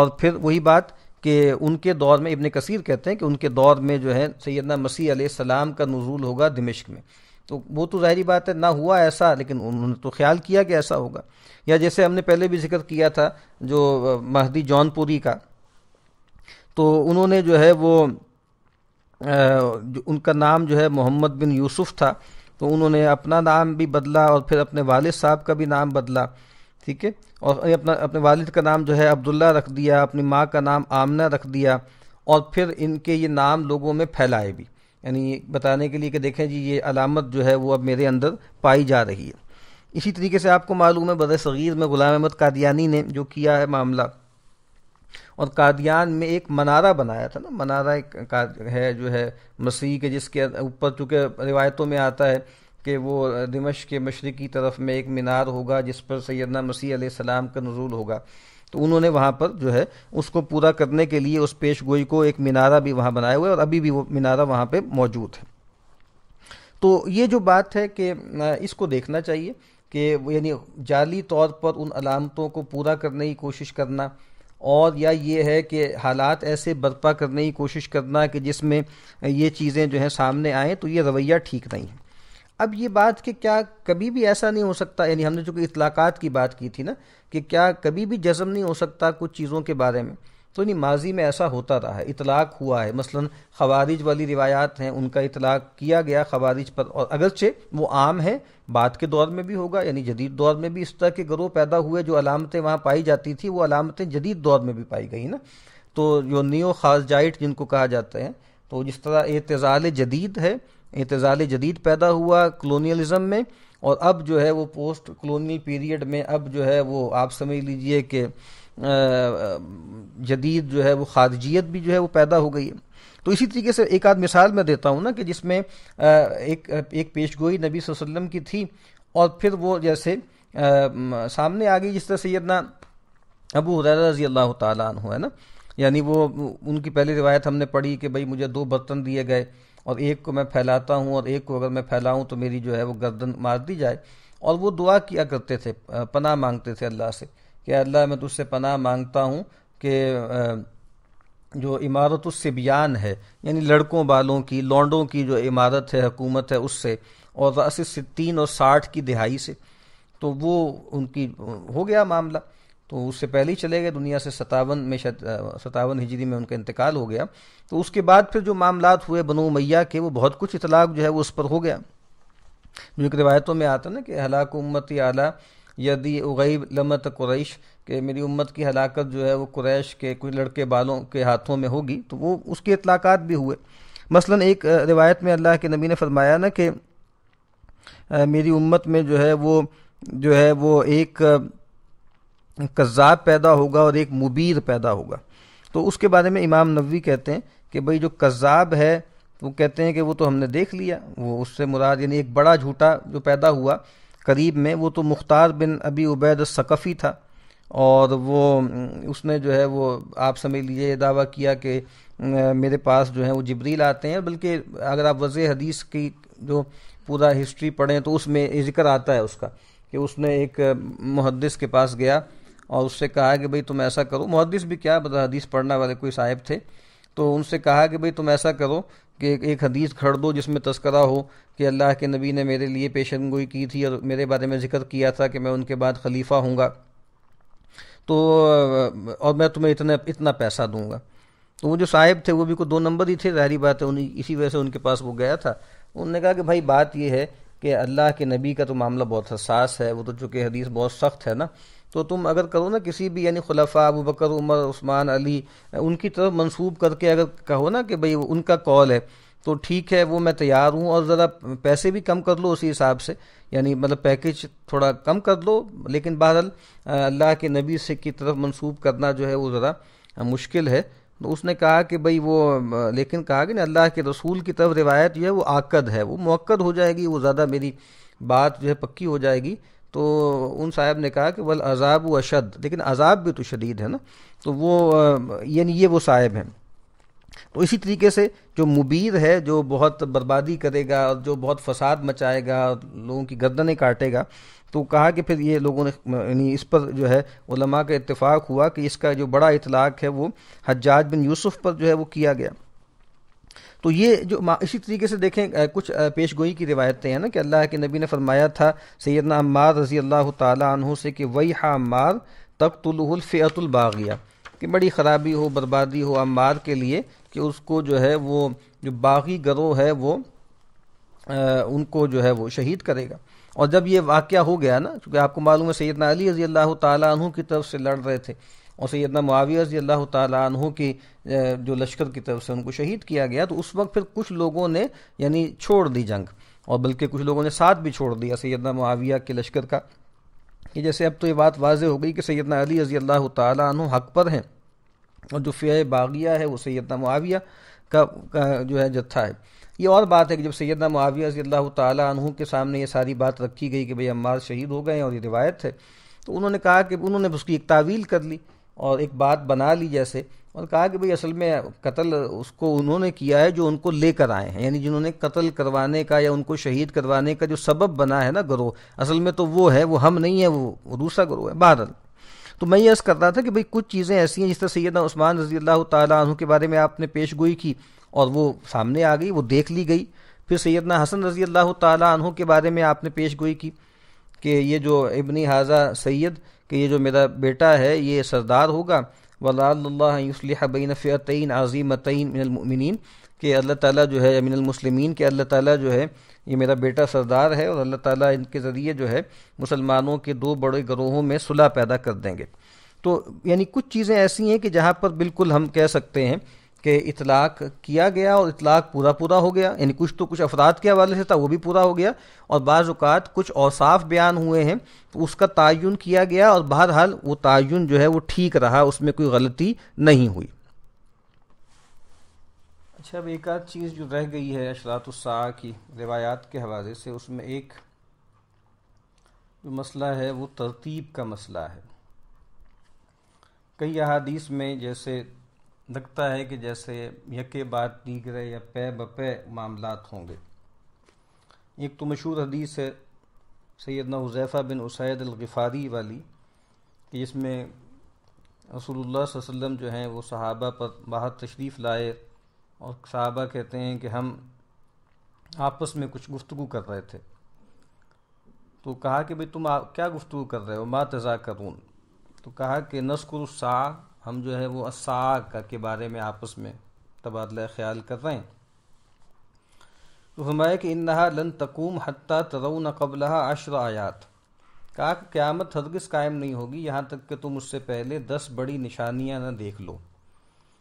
और फिर वही बात कि उनके दौर में इबन कसीर कहते हैं कि उनके दौर में जो है सैदना मसीह सलाम का नज़ूल होगा दमिश्क में तो वो तो ज़ाहरी बात है ना हुआ ऐसा लेकिन उन्होंने तो ख्याल किया कि ऐसा होगा या जैसे हमने पहले भी जिक्र किया था जो महदी जौनपुरी का तो उन्होंने जो है वो जो उनका नाम जो है मोहम्मद बिन यूसुफ था तो उन्होंने अपना नाम भी बदला और फिर अपने वालिद साहब का भी नाम बदला ठीक है और अपना अपने वालिद का नाम जो है अब्दुल्ला रख दिया अपनी माँ का नाम आमना रख दिया और फिर इनके ये नाम लोगों में फैलाए भी यानी बताने के लिए कि देखें जी ये अलामत जो है वो अब मेरे अंदर पाई जा रही है इसी तरीके से आपको मालूम है बर सग़ीर में ग़ुलाम अहमद कादियानी ने जो किया है मामला और कादियान में एक मनारा बनाया था ना मनारा एक है जो है मसीह के जिसके ऊपर चूँकि रिवायतों में आता है कि वो दिमश के मशरक़ी तरफ में एक मीनार होगा जिस पर सैदना मसीह सलाम का नज़ूल होगा तो उन्होंने वहाँ पर जो है उसको पूरा करने के लिए उस पेश गोई को एक मीनारा भी वहाँ बनाया हुआ है और अभी भी वो मीनारा वहाँ पर मौजूद है तो ये जो बात है कि इसको देखना चाहिए कि यानी जाली तौर पर उन अलामतों को पूरा करने की कोशिश करना और या ये है कि हालात ऐसे बर्पा करने की कोशिश करना कि जिसमें ये चीज़ें जो हैं सामने आएँ तो ये रवैया ठीक नहीं है अब ये बात कि क्या कभी भी ऐसा नहीं हो सकता यानी हमने चूँकि इतलाक़ात की बात की थी ना कि क्या कभी भी जज़्म नहीं हो सकता कुछ चीज़ों के बारे में तो नहीं माजी में ऐसा होता रहा है इतलाक़ हुआ है मसलन खवारिज वाली रिवायात हैं उनका इतलाक़ किया गया खवारिज पर और अगरचे वो आम है बाद के दौर में भी होगा यानी जदीद दौर में भी इस तरह के ग्रोह पैदा हुए जो अलामतें वहाँ पाई जाती थी वो अलामतें जदीद दौर में भी पाई गई ना तो जो नियो खास जाइट जिनको कहा जाता है तो जिस तरह एतज़ाल जदीद है एतज़ाल जदीद पैदा हुआ कलोनीलिज़म में और अब जो है वो पोस्ट कलोनी पीरियड में अब जो है वो आप समझ लीजिए कि जदीद जो है वो खारजियत भी जो है वो पैदा हो गई है तो इसी तरीके से एक आध मिसाल मैं देता हूँ ना कि जिसमें एक एक पेश गोई नबी वसल्लम की थी और फिर वो जैसे सामने आ गई जिस तरह सैदना अबू हुरैरा रजी अल्लाह तु है ना यानी वो उनकी पहली रिवायत हमने पढ़ी कि भाई मुझे दो बर्तन दिए गए और एक को मैं फैलाता हूँ और एक को अगर मैं फैलाऊँ तो मेरी जो है वो गर्दन मार दी जाए और वो दुआ किया करते थे पनाह मांगते थे अल्लाह से कि अल्लाह मैं तुझसे पनाह मांगता हूँ कि जो इमारत उससे बयान है यानी लड़कों वालों की लौंडों की जो इमारत है हुकूमत है उससे और रस तीन और साठ की दिहाई से तो वो उनकी हो गया मामला तो उससे पहले ही चले गए दुनिया से सतावन में सतावन हिजरी में उनका इंतकाल हो गया तो उसके बाद फिर जो मामला हुए बनो मैया के वो बहुत कुछ इतलाक जो है वो उस पर हो गया जो कि रिवायतों में आता ना कि हलाक उम्मत आला यदि उगैब लमत कुरैश के मेरी उम्मत की हलाकत जो है वो कुरैश के कुछ लड़के बालों के हाथों में होगी तो वो उसके इतलाक़ात भी हुए मसलन एक रिवायत में अल्लाह के नबी ने फरमाया ना कि मेरी उम्मत में जो है वो जो है वो एक कज़ाब पैदा होगा और एक मुबीर पैदा होगा तो उसके बारे में इमाम नबी कहते हैं कि भाई जो कज़ाब है वो कहते हैं कि वो तो हमने देख लिया वो उससे मुराद यानी एक बड़ा झूठा जो पैदा हुआ करीब में वो तो मुख्तार बिन अबी उबैद सकफ़ी था और वो उसने जो है वो आप समझ लीजिए दावा किया कि मेरे पास जो है वो जबरील आते हैं बल्कि अगर आप वज़ हदीस की जो पूरा हिस्ट्री पढ़ें तो उसमें जिक्र आता है उसका कि उसने एक मुहदस के पास गया और उससे कहा कि भाई तुम ऐसा करो मुहदस भी क्या बता हदीस पढ़ने वाले कोई साहिब थे तो उनसे कहा कि भाई तुम ऐसा करो कि एक, हदीस खड़ दो जिसमें तस्करा हो कि अल्लाह के नबी ने मेरे लिए पेशन गोई की थी और मेरे बारे में जिक्र किया था कि मैं उनके बाद खलीफा हूँगा तो और मैं तुम्हें इतने इतना पैसा दूंगा तो वो जो साहिब थे वो भी को दो नंबर ही थे जहरी बात है उन्हीं इसी वजह से उनके पास वो गया था उनने कहा कि भाई बात ये है कि अल्लाह के नबी का तो मामला बहुत हसास है वो तो चूँकि हदीस बहुत सख्त है ना तो तुम अगर करो ना किसी भी यानी खुलफा अबू बकर उमर उस्मान अली उनकी तरफ मंसूब करके अगर कहो ना कि भाई उनका कॉल है तो ठीक है वो मैं तैयार हूँ और ज़रा पैसे भी कम कर लो उसी हिसाब से यानी मतलब पैकेज थोड़ा कम कर लो लेकिन बहरहाल अल्लाह के नबी से की तरफ मंसूब करना जो है वो ज़रा मुश्किल है तो उसने कहा कि भाई वो लेकिन कहा कि ना अल्लाह के रसूल की तरफ रिवायत जो है वो आकद है वो मक्द हो जाएगी वो ज़्यादा मेरी बात जो है पक्की हो जाएगी तो उन साहब ने कहा कि वल अजाब व अशद लेकिन अजाब भी तो शदीद है ना तो वो यानी ये वो साहब हैं तो इसी तरीके से जो मुबीर है जो बहुत बर्बादी करेगा और जो बहुत फसाद मचाएगा और लोगों की गर्दनें काटेगा तो कहा कि फिर ये लोगों ने इस पर जो है उलमा का इतफ़ाक़ हुआ कि इसका जो बड़ा इतलाक़ है वो हज्जाज बिन यूसुफ़ पर जो है वो किया गया तो ये जो इसी तरीके से देखें कुछ पेश गोई की रिवायतें हैं ना कि अल्लाह के नबी ने फरमाया था सैदना अम्मा रजी अल्लाह तु से कि वही हा हमार तक तुलफ़तुलबागिया कि बड़ी ख़राबी हो बर्बादी हो अम्मा के लिए कि उसको जो है वो जो बागी गरोह है वो आ, उनको जो है वो शहीद करेगा और जब ये वाक़ हो गया ना चूँकि आपको मालूम है सैदना अली रजी अल्लाह तु की तरफ से लड़ रहे थे और सैदना मुआविया रजी अल्लाह तु की जो लश्कर की तरफ से उनको शहीद किया गया तो उस वक्त फिर कुछ लोगों ने यानी छोड़ दी जंग और बल्कि कुछ लोगों ने साथ भी छोड़ दिया सैदना मुआविया के लश्कर का कि जैसे अब तो ये बात वाज हो गई कि सैदना अली रजी अल्लाह तु हक पर हैं और जो फ़िय बागिया है वो सैदना मुआविया का, का जो है जत्था है ये और बात है कि जब सैदना मुआविया रजी अल्लाह तु के सामने ये सारी बात रखी गई कि भाई अम्मा शहीद हो गए और ये रिवायत है तो उन्होंने कहा कि उन्होंने उसकी एक तावील कर ली और एक बात बना ली जैसे और कहा कि भाई असल में कत्ल उसको उन्होंने किया है जो उनको लेकर आए हैं यानी जिन्होंने कत्ल करवाने का या उनको शहीद करवाने का जो सबब बना है ना ग्रोह असल में तो वो है वो हम नहीं है वो दूसरा ग्रोह है बादल तो मैं यस कर रहा था कि भाई कुछ चीज़ें ऐसी हैं जिस तरह सैदना उस्मान रजी अल्लाह तु के बारे में आपने पेश गोई की और वो सामने आ गई वो देख ली गई फिर सैदना हसन रजी अल्लाह तु के बारे में आपने पेश गोई की कि ये जो इबन हाजा सैद कि ये जो मेरा बेटा है ये सरदार होगा वलासलिबीन आज़ीम अज़ीमतिन मिनमिन कि अल्लाह ताला जो है मिनमसलिमिन के अल्लाह ताला जो है ये मेरा बेटा सरदार है और अल्लाह ताला इनके ज़रिए जो है मुसलमानों के दो बड़े ग्रोहों में सुलह पैदा कर देंगे तो यानी कुछ चीज़ें ऐसी हैं कि जहाँ पर बिल्कुल हम कह सकते हैं कि इतलाक किया गया और इतलाक पूरा पूरा हो गया यानी कुछ तो कुछ अफराद के हवाले से था वो भी पूरा हो गया और बाज़ात कुछ औसाफ बयान हुए हैं तो उसका तयन किया गया और बहरहाल वो तयन जो है वो ठीक रहा उसमें कोई गलती नहीं हुई अच्छा अब एक आध चीज़ जो रह गई है अशरातुस्सा की रिवायात के हवाले से उसमें एक जो मसला है वो तरतीब का मसला है कई अहादीस में जैसे लगता है कि जैसे यके बाद दीगरे या पे बपे मामला होंगे एक तो मशहूर हदीस है सैदना हुजैफ़ा बिन उसैद अलगफ़ारी वाली कि जिसमें रसूलुल्लाह वसल्लम जो हैं वो सहाबा पर बाहर तशरीफ़ लाए और सहाबा कहते हैं कि हम आपस में कुछ गुफ्तु कर रहे थे तो कहा कि भाई तुम क्या गुफ्तु कर रहे हो मा तजा करून तो कहा कि नस्कुर सा हम जो है वो असाक के बारे में आपस में तबादला ख्याल कर रहे हैं तो हमारे कि इन्हा लन तकूम हती न कबलहा अशर आयात कहा कि क़्यामत हरगस कायम नहीं होगी यहाँ तक कि तुम उससे पहले दस बड़ी निशानियाँ ना देख लो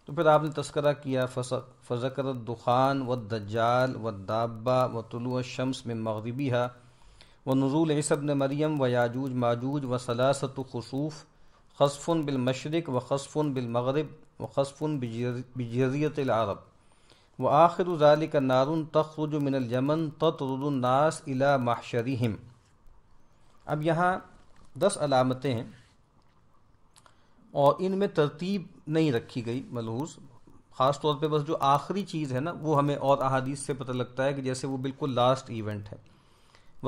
तो फिर आपने तस्करा किया फ़कर दुखान व दज्जाल व दाबा व तुलु शम्स में मगरबी है व नज़ूल ने मरियम व याजूज माजूज व सलासत खसूफ़ खसफ़ुन बिलमशरक़ व खसफ़ुन बिल मग़रब व खसफ़ुन बजरियत अरब व आखिर का नारुन तखरज मिनलयमन ततरनास इला माशरहम अब यहाँ दस अलामतें हैं और इनमें तरतीब नहीं रखी गई मलहूस ख़ास तौर पर बस जो आखिरी चीज़ है ना वो हमें और अहादीस से पता लगता है कि जैसे वो बिल्कुल लास्ट इवेंट है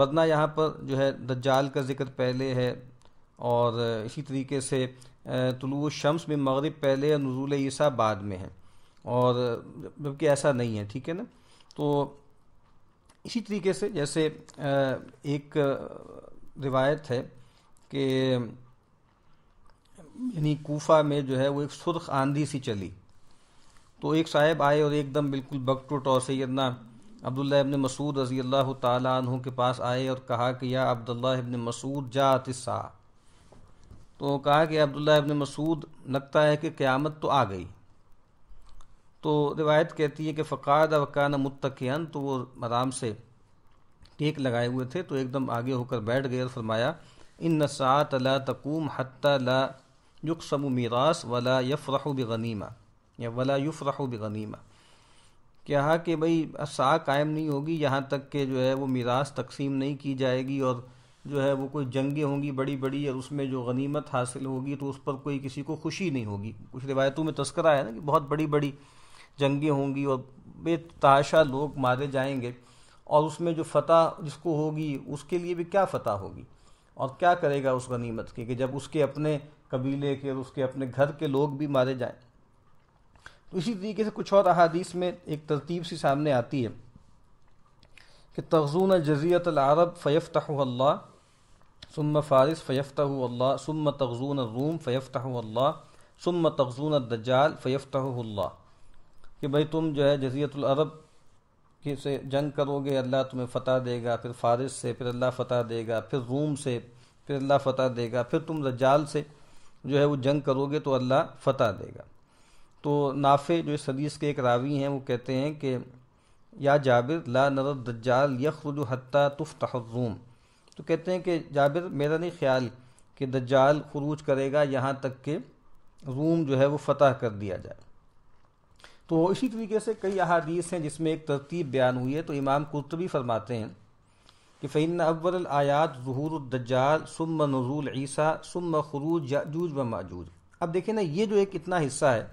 वरना यहाँ पर जो है दज्जाल का जिक्र पहले है और इसी तरीके से तुलु शम्स में मगरब पहले या नज़ुल ईसा बाद में है और जबकि ऐसा नहीं है ठीक है ना तो इसी तरीके से जैसे एक रिवायत है कि यानी कोफा में जो है वो एक सुर्ख आंधी सी चली तो एक साहब आए और एकदम बिल्कुल बकटुट और सैदना अब्दुल्ला इबन मसूद रजी अल्लाह तु के पास आए और कहा कि या अब्दुल्ला इबन मसूद जात सा तो कहा कि अब्दुल्ला इबन मसूद लगता है कि क़्यामत तो आ गई तो रिवायत कहती है कि फ़काद वकान मुतकियान तो वो आराम से टेक लगाए हुए थे तो एकदम आगे होकर बैठ गए और फरमाया इन नसात ला तकूम हत्ता ला युकसम मीरास वला यफ़रह बनीमा या वला युफ़रह बनीमा क्या कि भाई सा कायम नहीं होगी यहाँ तक के जो है वो मीरास तकसीम नहीं की जाएगी और जो है वो कोई जंगें होंगी बड़ी बड़ी और उसमें जो गनीमत हासिल होगी तो उस पर कोई किसी को खुशी नहीं होगी कुछ रिवायतों में तस्करा है ना कि बहुत बड़ी बड़ी जंगें होंगी और बेताशा लोग मारे जाएंगे और उसमें जो फतह जिसको होगी उसके लिए भी क्या फतह होगी और क्या करेगा उस गनीमत की कि जब उसके अपने कबीले के और उसके अपने घर के लोग भी मारे जाएं तो इसी तरीके से कुछ और अहादीस में एक तरतीब सी सामने आती है कि जजियत जजीरत अरब फ़यफ़्तः सुम फ़ारिस फ़यफ़्त अल्लाह सुम तगजून रूम फ़यफ़्त अल्लाह सुम तगजून दज्जाल फ़यफ़्त अल्लाह कि भाई तुम जो है जजीरतुलरब कि से जंग करोगे अल्लाह तुम्हें फ़तह देगा फिर फ़ारिस से फिर अल्लाह फ़तह देगा फिर रूम से फिर अल्लाह फ़तह देगा फिर तुम रजाल से जो है वो जंग करोगे तो अल्लाह फ़तह देगा तो नाफे जो इस हदीस के एक रावी हैं वो कहते हैं कि या जाबिर ला नरद दज्जाल यखरुज हती तुफ्त तो कहते हैं कि जाबिर मेरा नहीं ख्याल कि दज्जाल खरूज करेगा यहाँ तक के रूम जो है वो फतह कर दिया जाए तो इसी तरीके से कई अहादीस हैं जिसमें एक तरतीब बयान हुई है तो इमाम कुर्तबी फरमाते हैं कि फ़ैन अव्वल आयात दज्जाल सुम नजूल ईसा सुम खरूज याजूज व माजूज अब देखिए ना ये जो एक इतना हिस्सा है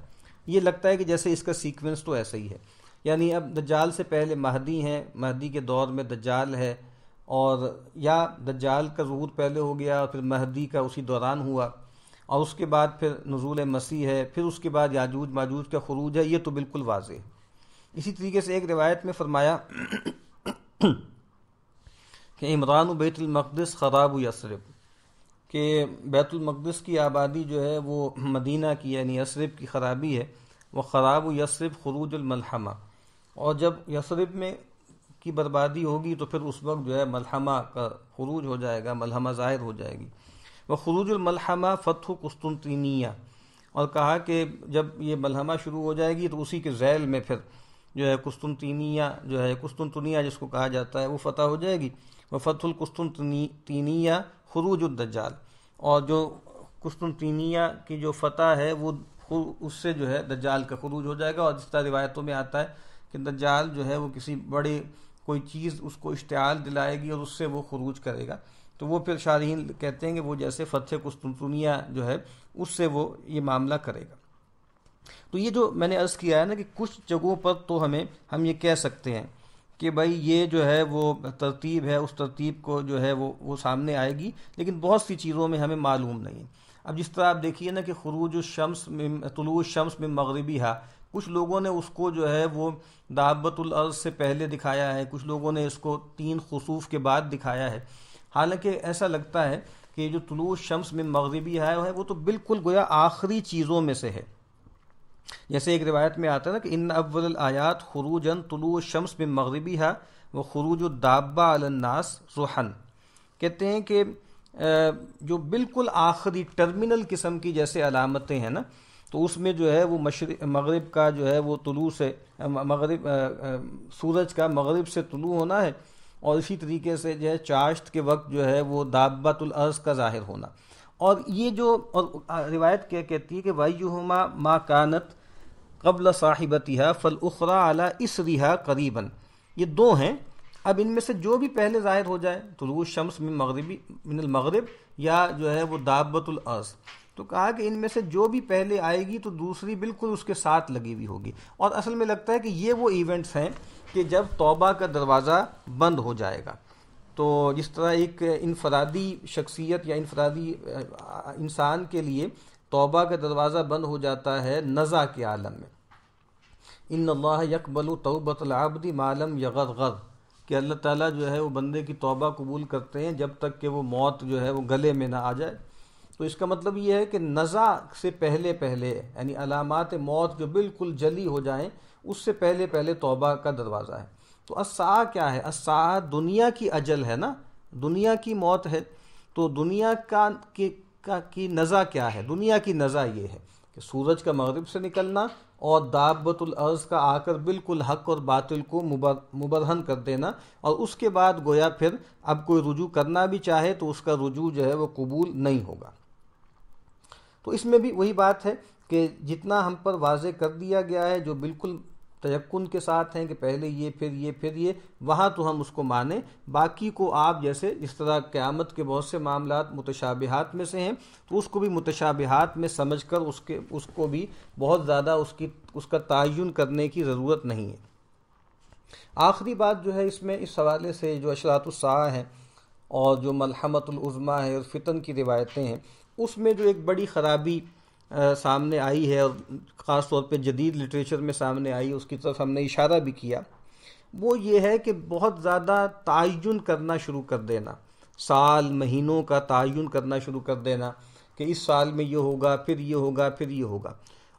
ये लगता है कि जैसे इसका सीक्वेंस तो ऐसा ही है यानी अब दज्जाल से पहले महदी हैं महदी के दौर में दज्जाल है और या दज्जाल का ज़हूर पहले हो गया फिर महदी का उसी दौरान हुआ और उसके बाद फिर नजूल मसीह है फिर उसके बाद याजूज माजूज का खरूज है ये तो बिल्कुल वाज है इसी तरीके से एक रिवायत में फरमाया कि इमरान बैतुलमक़दस ख़राब यसरब के बैतुलमक़दस की आबादी जो है वो मदीना की यानी यसरब की ख़राबी है वह ख़राब यसरब खरूज और जब यसरब में की बर्बादी होगी तो फिर उस वक्त जो है मलहमा का खरूज हो जाएगा मलहमा ज़ाहिर हो जाएगी वह खरूजमलहमा फ़तह कस्तुनतिनिया और कहा कि जब ये मलहमा शुरू हो जाएगी तो उसी के जैल में फिर जो है कुस्तुनतिनिया जो है कुस्तुनतनिया जिसको कहा जाता है वो फ़तह हो जाएगी वह फ़तुल कुस्तुनतिनिया खरूजद्दजाल और जो कुस्तुनतिनिया की जो फ़तह है वो उससे जो है दज्जाल का खरूज हो जाएगा और जिस तरह रिवायतों में आता है कि दज्जाल जो है वो किसी बड़े कोई चीज़ उसको इश्तियाल दिलाएगी और उससे वो खरूज करेगा तो वो फिर शारहीन कहते हैं कि वो जैसे फ़तेह कुस्तुनिया जो है उससे वो ये मामला करेगा तो ये जो मैंने अर्ज़ किया है ना कि कुछ जगहों पर तो हमें हम ये कह सकते हैं कि भाई ये जो है वो तरतीब है उस तरतीब को जो है वो वो सामने आएगी लेकिन बहुत सी चीज़ों में हमें मालूम नहीं अब जिस तरह आप देखिए ना कि खरूज शम्स में तुलू शम्स में मगरबी हा कुछ लोगों ने उसको जो है वो दाबतुल अर्ज से पहले दिखाया है कुछ लोगों ने इसको तीन खसूफ के बाद दिखाया है हालांकि ऐसा लगता है कि जो तुलु शम्स में मगरबी आया है वो तो बिल्कुल गोया आखिरी चीज़ों में से है जैसे एक रिवायत में आता है ना कि इन अव्वल आयात खरूजन तुलु शम्स में मगरबी है व खरूज दाबा अलन्नास रोहन कहते हैं कि जो बिल्कुल आखिरी टर्मिनल किस्म की जैसे अलामतें हैं ना तो उसमें जो है वो मशर मगरब का जो है वो तुलू से मगरब सूरज का मगरब से तुलू होना है और इसी तरीके से जो है चाश्त के वक्त जो है वो दाबतुलर्ज़ का ज़ाहिर होना और ये जो और रिवायत क्या कहती है कि वायुमा मा कानत कबल साहिबतिहा फ़ल उखरा अला इस रिहा करीबन ये दो हैं अब इनमें से जो भी पहले ज़ाहिर हो जाए तो शम्स में मगरबी मिनल मगरब या जो है वो दाबतुलर्ज़ तो कहा कि इनमें से जो भी पहले आएगी तो दूसरी बिल्कुल उसके साथ लगी हुई होगी और असल में लगता है कि ये वो इवेंट्स हैं कि जब तौबा का दरवाज़ा बंद हो जाएगा तो जिस तरह एक इनफरादी शख्सियत या इनफरादी इंसान के लिए तौबा का दरवाज़ा बंद हो जाता है नज़ा के आलम में इन अल्लाह यकबल तोबतलाबदी मालम यगर गर कि अल्लाह ताला जो है वो बंदे की तौबा कबूल करते हैं जब तक कि वो मौत जो है वो गले में ना आ जाए तो इसका मतलब ये है कि नज़ा से पहले पहले यानी अलामत मौत जो बिल्कुल जली हो जाएं उससे पहले पहले तोबा का दरवाज़ा है तो असा क्या है असा दुनिया की अजल है ना दुनिया की मौत है तो दुनिया का के का की नज़ा क्या है दुनिया की नज़ा ये है कि सूरज का मगरब से निकलना और दाबतुलर्ज़ का आकर बिल्कुल हक और बातिल को मुबर मुबरहन कर देना और उसके बाद गोया फिर अब कोई रुजू करना भी चाहे तो उसका रुजू जो है वो कबूल नहीं होगा तो इसमें भी वही बात है कि जितना हम पर वाज कर दिया गया है जो बिल्कुल तयक्न के साथ हैं कि पहले ये फिर ये फिर ये वहाँ तो हम उसको माने बाकी को आप जैसे इस तरह क़्यामत के बहुत से मामला मुतशाबहत में से हैं तो उसको भी मुतशाबिहात में समझ कर उसके उसको भी बहुत ज़्यादा उसकी उसका तयन करने की ज़रूरत नहीं है आखिरी बात जो है इसमें इस हवाले से जो अशरातुलसा हैं और जो मलहमतुलज़मा है और फितन की रिवायतें हैं उसमें जो एक बड़ी ख़राबी सामने आई है और ख़ास तौर पे जदीद लिटरेचर में सामने आई उसकी तरफ हमने इशारा भी किया वो ये है कि बहुत ज़्यादा तयन करना शुरू कर देना साल महीनों का तयन करना शुरू कर देना कि इस साल में ये होगा फिर ये होगा फिर ये होगा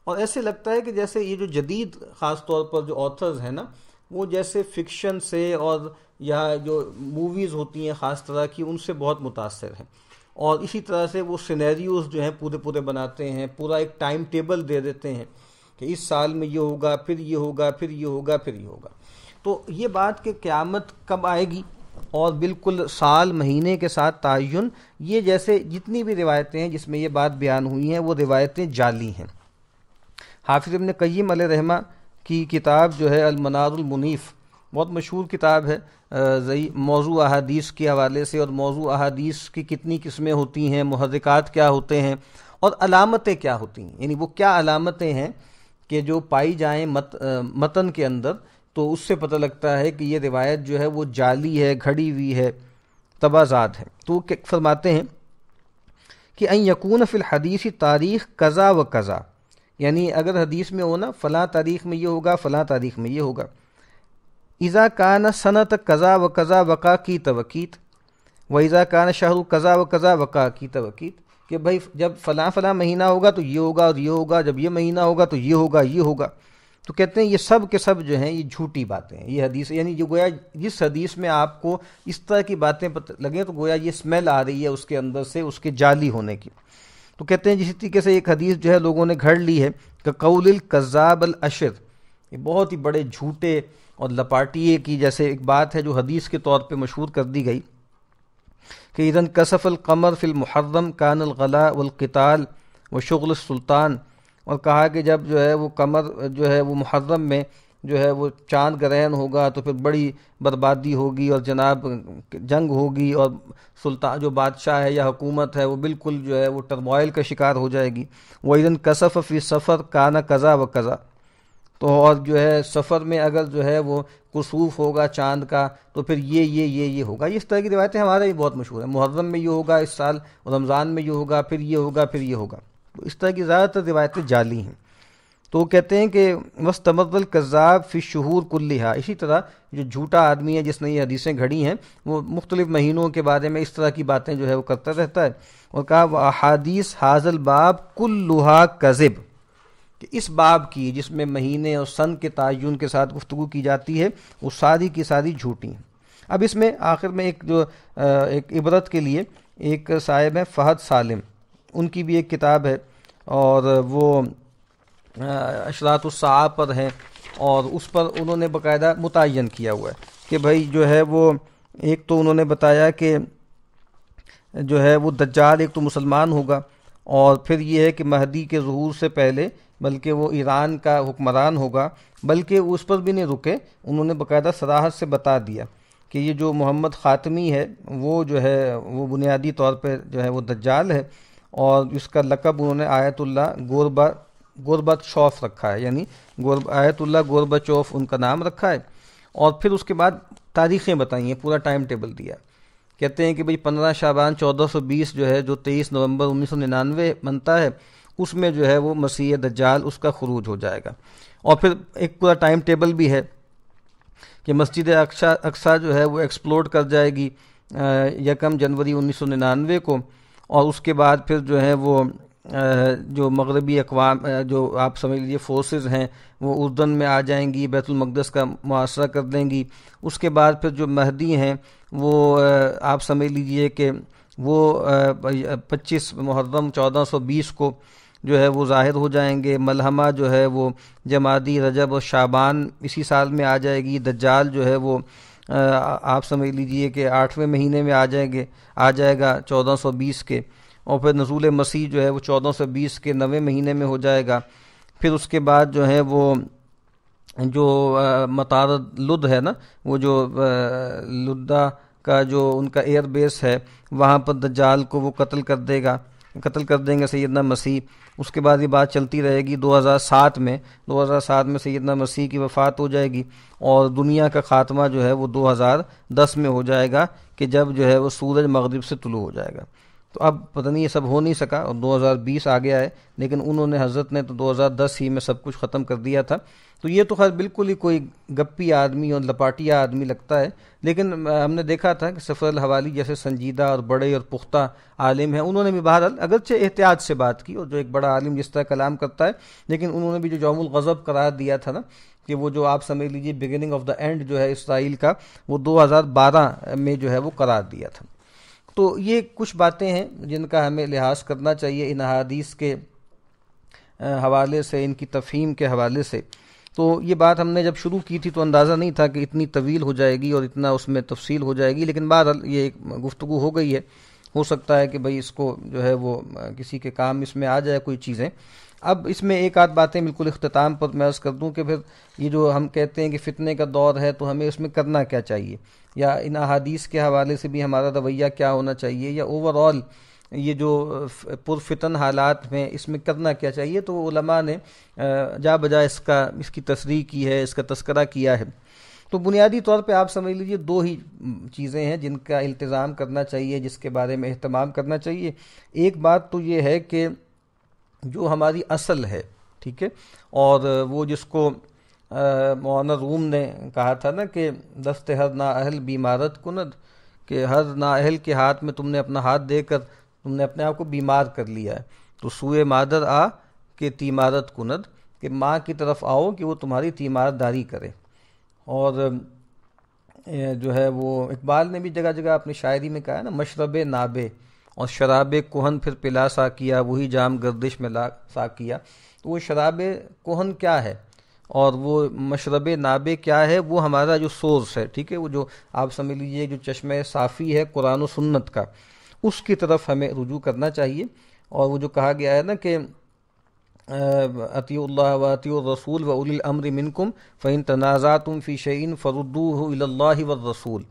और ऐसे लगता है कि जैसे ये जो जदीद ख़ास तौर पर जो ऑथर्स हैं ना वो जैसे फिक्शन से और या जो मूवीज़ होती हैं ख़ास तरह की उनसे बहुत मुतासर हैं और इसी तरह से वो सिनेरियोज़ जो हैं पूरे पूरे बनाते हैं पूरा एक टाइम टेबल दे देते हैं कि इस साल में ये होगा फिर ये होगा फिर ये होगा फिर ये होगा तो ये बात कि क़्यामत कब आएगी और बिल्कुल साल महीने के साथ तयन ये जैसे जितनी भी रिवायतें हैं जिसमें ये बात बयान हुई हैं वो रिवायतें जाली हैं हाफिज़ इबन कईम रहमा की किताब जो है अलमनारमुनीफ़ बहुत मशहूर किताब है ज़ई मौजू अहादीस के हवाले से और मौजू अहादीस की कितनी किस्में होती हैं महरिकात क्या होते हैं और अलामतें क्या होती हैं यानी वो क्या अलामतें हैं कि जो पाई जाएँ मत मतन के अंदर तो उससे पता लगता है कि ये रिवायत जो है वो जाली है घड़ी हुई है तबाजात है तो फरमाते हैं कि अन यकून फिल हदीसी तारीख़ कज़ा व कज़ा यानी अगर हदीस में हो ना फ़लाँ तारीख़ में ये होगा फ़लाँ तारीख़ में ये होगा इज़ा कान सनत कज़ा व कज़ा वक़ा की तवकीत व इज़ा कान शाहरु कज़ा व कज़ा वक़ा की तवकीत कि भाई जब फ़लाँ फ़लाँ महीना होगा तो ये होगा और ये होगा जब ये महीना होगा तो ये होगा ये होगा तो कहते हैं ये सब के सब जो हैं ये झूठी बातें हैं ये हदीस यानी जो गोया जिस हदीस में आपको इस तरह की बातें पता लगें तो गोया ये स्मेल आ रही है उसके अंदर से उसके जाली होने की तो कहते हैं जिस तरीके से एक हदीस जो है लोगों ने घड़ ली है कौल कज़ाब अल अशर ये बहुत ही बड़े झूठे और लपाटिए की जैसे एक बात है जो हदीस के तौर पे मशहूर कर दी गई कि इदन कसफ़ल कमर फ़िल मुहर्रम कानलगला वलकताल व शगल सुल्तान और कहा कि जब जो है वो कमर जो है वो मुहर्रम में जो है वो चांद ग्रहण होगा तो फिर बड़ी बर्बादी होगी और जनाब जंग होगी और सुल्तान जो बादशाह है या हुकूमत है वो बिल्कुल जो है वो टर्मोइल का शिकार हो जाएगी वहीदन कसफ़ फ़ी सफ़र काना कज़ा व कज़ा तो और जो है सफ़र में अगर जो है वो कसूफ होगा चांद का तो फिर ये ये ये ये होगा इस तरह की रिवायतें हमारे भी बहुत मशहूर हैं मुहर्रम में ये होगा इस साल रमज़ान में ये होगा फिर ये होगा फिर ये होगा तो इस तरह की ज़्यादातर रिवायतें जाली हैं तो वो कहते हैं कि तमदल कज़ाब फिर शहूर कुल्लिहा इसी तरह जो झूठा आदमी है जिसने ये हदीसें घड़ी हैं वो मुख्तलिफ़ महीनों के बारे में इस तरह की बातें जो है वो करता रहता है और कहा वह अहादीस हाजल बाब कुल्लुहा कज़िब कि इस बाब की जिसमें महीने और सन के तयन के साथ गुफ्तु की जाती है वो सारी की सारी झूठी हैं अब इसमें आखिर में एक जो एक इबरत के लिए एक साहिब हैं फ़हद सालिम उनकी भी एक किताब है और वो अशरातुलसा पर हैं और उस पर उन्होंने बकायदा मुतन किया हुआ है कि भाई जो है वो एक तो उन्होंने बताया कि जो है वो दज्जाल एक तो मुसलमान होगा और फिर ये है कि महदी के जहूर से पहले बल्कि वो ईरान का हुक्मरान होगा बल्कि उस पर भी नहीं रुके उन्होंने बाकायदा सराहत से बता दिया कि ये जो मोहम्मद ख़ातमी है वो जो है वो बुनियादी तौर पर जो है वो दज्जाल है और इसका लकब उन्होंने आयतुल्ला गोरबा गोरबा शौफ रखा है यानी गोर आयतुल्ला गोरबा चौफ उनका नाम रखा है और फिर उसके बाद तारीखें बताई हैं पूरा टाइम टेबल दिया कहते हैं कि भाई पंद्रह शाबान चौदह सौ बीस जो है जो तेईस नवंबर उन्नीस सौ निन्यानवे बनता है उसमें जो है वो मसीह दज्जाल उसका खरूज हो जाएगा और फिर एक पूरा टाइम टेबल भी है कि मस्जिद अक्सा अक्सा जो है वो एक्सप्लोड कर जाएगी यकम जनवरी 1999 को और उसके बाद फिर जो है वो जो मगरबी अकवाम जो आप समझ लीजिए फोर्सेस हैं वो उर्दन में आ जाएंगी बैतुलमक़दस का मुआसरा कर देंगी उसके बाद फिर जो महदी हैं वो आप समझ लीजिए कि वो 25 मुहर्रम 1420 को जो है वो ज़ाहिर हो जाएंगे मलहमा जो है वो जमादी रजब और शाबान इसी साल में आ जाएगी दज्जाल जो है वो आ, आप समझ लीजिए कि आठवें महीने में आ जाएंगे आ जाएगा चौदह सौ बीस के और फिर नजूल मसीह जो है वो चौदह सौ बीस के नवे महीने में हो जाएगा फिर उसके बाद जो है वो जो मतारद लुद है ना वो जो लुद्दा का जो उनका एयरबेस है वहाँ पर दज्जाल को वो कत्ल कर देगा कत्ल कर देंगे सैदना मसीह उसके बाद ये बात चलती रहेगी 2007 में 2007 में सैदना मसीह की वफ़ात हो जाएगी और दुनिया का ख़ात्मा जो है वो 2010 में हो जाएगा कि जब जो है वो सूरज मगरब से तुलू हो जाएगा तो अब पता नहीं ये सब हो नहीं सका और 2020 आ गया है लेकिन उन्होंने हज़रत ने तो 2010 ही में सब कुछ ख़त्म कर दिया था तो ये तो खैर बिल्कुल ही कोई गप्पी आदमी और लपाटिया आदमी लगता है लेकिन हमने देखा था कि सफ़र हवाली जैसे संजीदा और बड़े और पुख्ता आलिम हैं उन्होंने भी बहरहाल अगरचे एहतियात से बात की और जो एक बड़ा आलिम जिस तरह कलाम करता है लेकिन उन्होंने भी जो जौमुल गज़ब करार दिया था ना कि वो जो आप समझ लीजिए बिगिनिंग ऑफ द एंड जो है इसराइल का वो 2012 में जो है वो करार दिया था तो ये कुछ बातें हैं जिनका हमें लिहाज करना चाहिए इन अदीस के हवाले से इनकी तफहीम के हवाले से तो ये बात हमने जब शुरू की थी तो अंदाज़ा नहीं था कि इतनी तवील हो जाएगी और इतना उसमें तफसील हो जाएगी लेकिन बहरहाल ये एक गुफ्तु हो गई है हो सकता है कि भाई इसको जो है वो किसी के काम इसमें आ जाए कोई चीज़ें अब इसमें एक आध बातें बिल्कुल अख्ताम पर मैं कर दूँ कि फिर ये जो हम कहते हैं कि फ़ितने का दौर है तो हमें उसमें करना क्या चाहिए या इन अहादीस के हवाले से भी हमारा रवैया क्या होना चाहिए या ओवरऑल ये जो पुरफितन हालात में इसमें करना क्या चाहिए तो ने जा बजा इसका इसकी तस्री की है इसका तस्करा किया है तो बुनियादी तौर पे आप समझ लीजिए दो ही चीज़ें हैं जिनका इल्तज़ाम करना चाहिए जिसके बारे में अहतमाम करना चाहिए एक बात तो ये है कि जो हमारी असल है ठीक है और वो जिसको मौना रूम ने कहा था ना कि दस्त हर नाअहल बीमारत कुनद कि हर नाअहल के हाथ में तुमने अपना हाथ देकर तुमने अपने आप को बीमार कर लिया है तो सूए मादर आ के तीमारत कुनद कि माँ की तरफ आओ कि वो तुम्हारी तीमारदारी करे और जो है वो इकबाल ने भी जगह जगह अपनी शायरी में कहा है ना मशरब नाबे और शराब कोहन फिर पिला सा किया वही जाम गर्दिश में ला सा किया तो वो शराब कोहन क्या है और वो मशरब नाबे क्या है वो हमारा जो सोर्स है ठीक है वो जो आप समझ लीजिए जो चश्म साफ़ी है कुरान सुन्नत का उसकी तरफ हमें रुजू करना चाहिए और वो जो कहा गया है ना कि अतील्ला व अती रसूल व उलिल अमर मिनकुम फ़ैन तनाज़ा तुम फ़ी शैन फ़रुद्दू व रसूल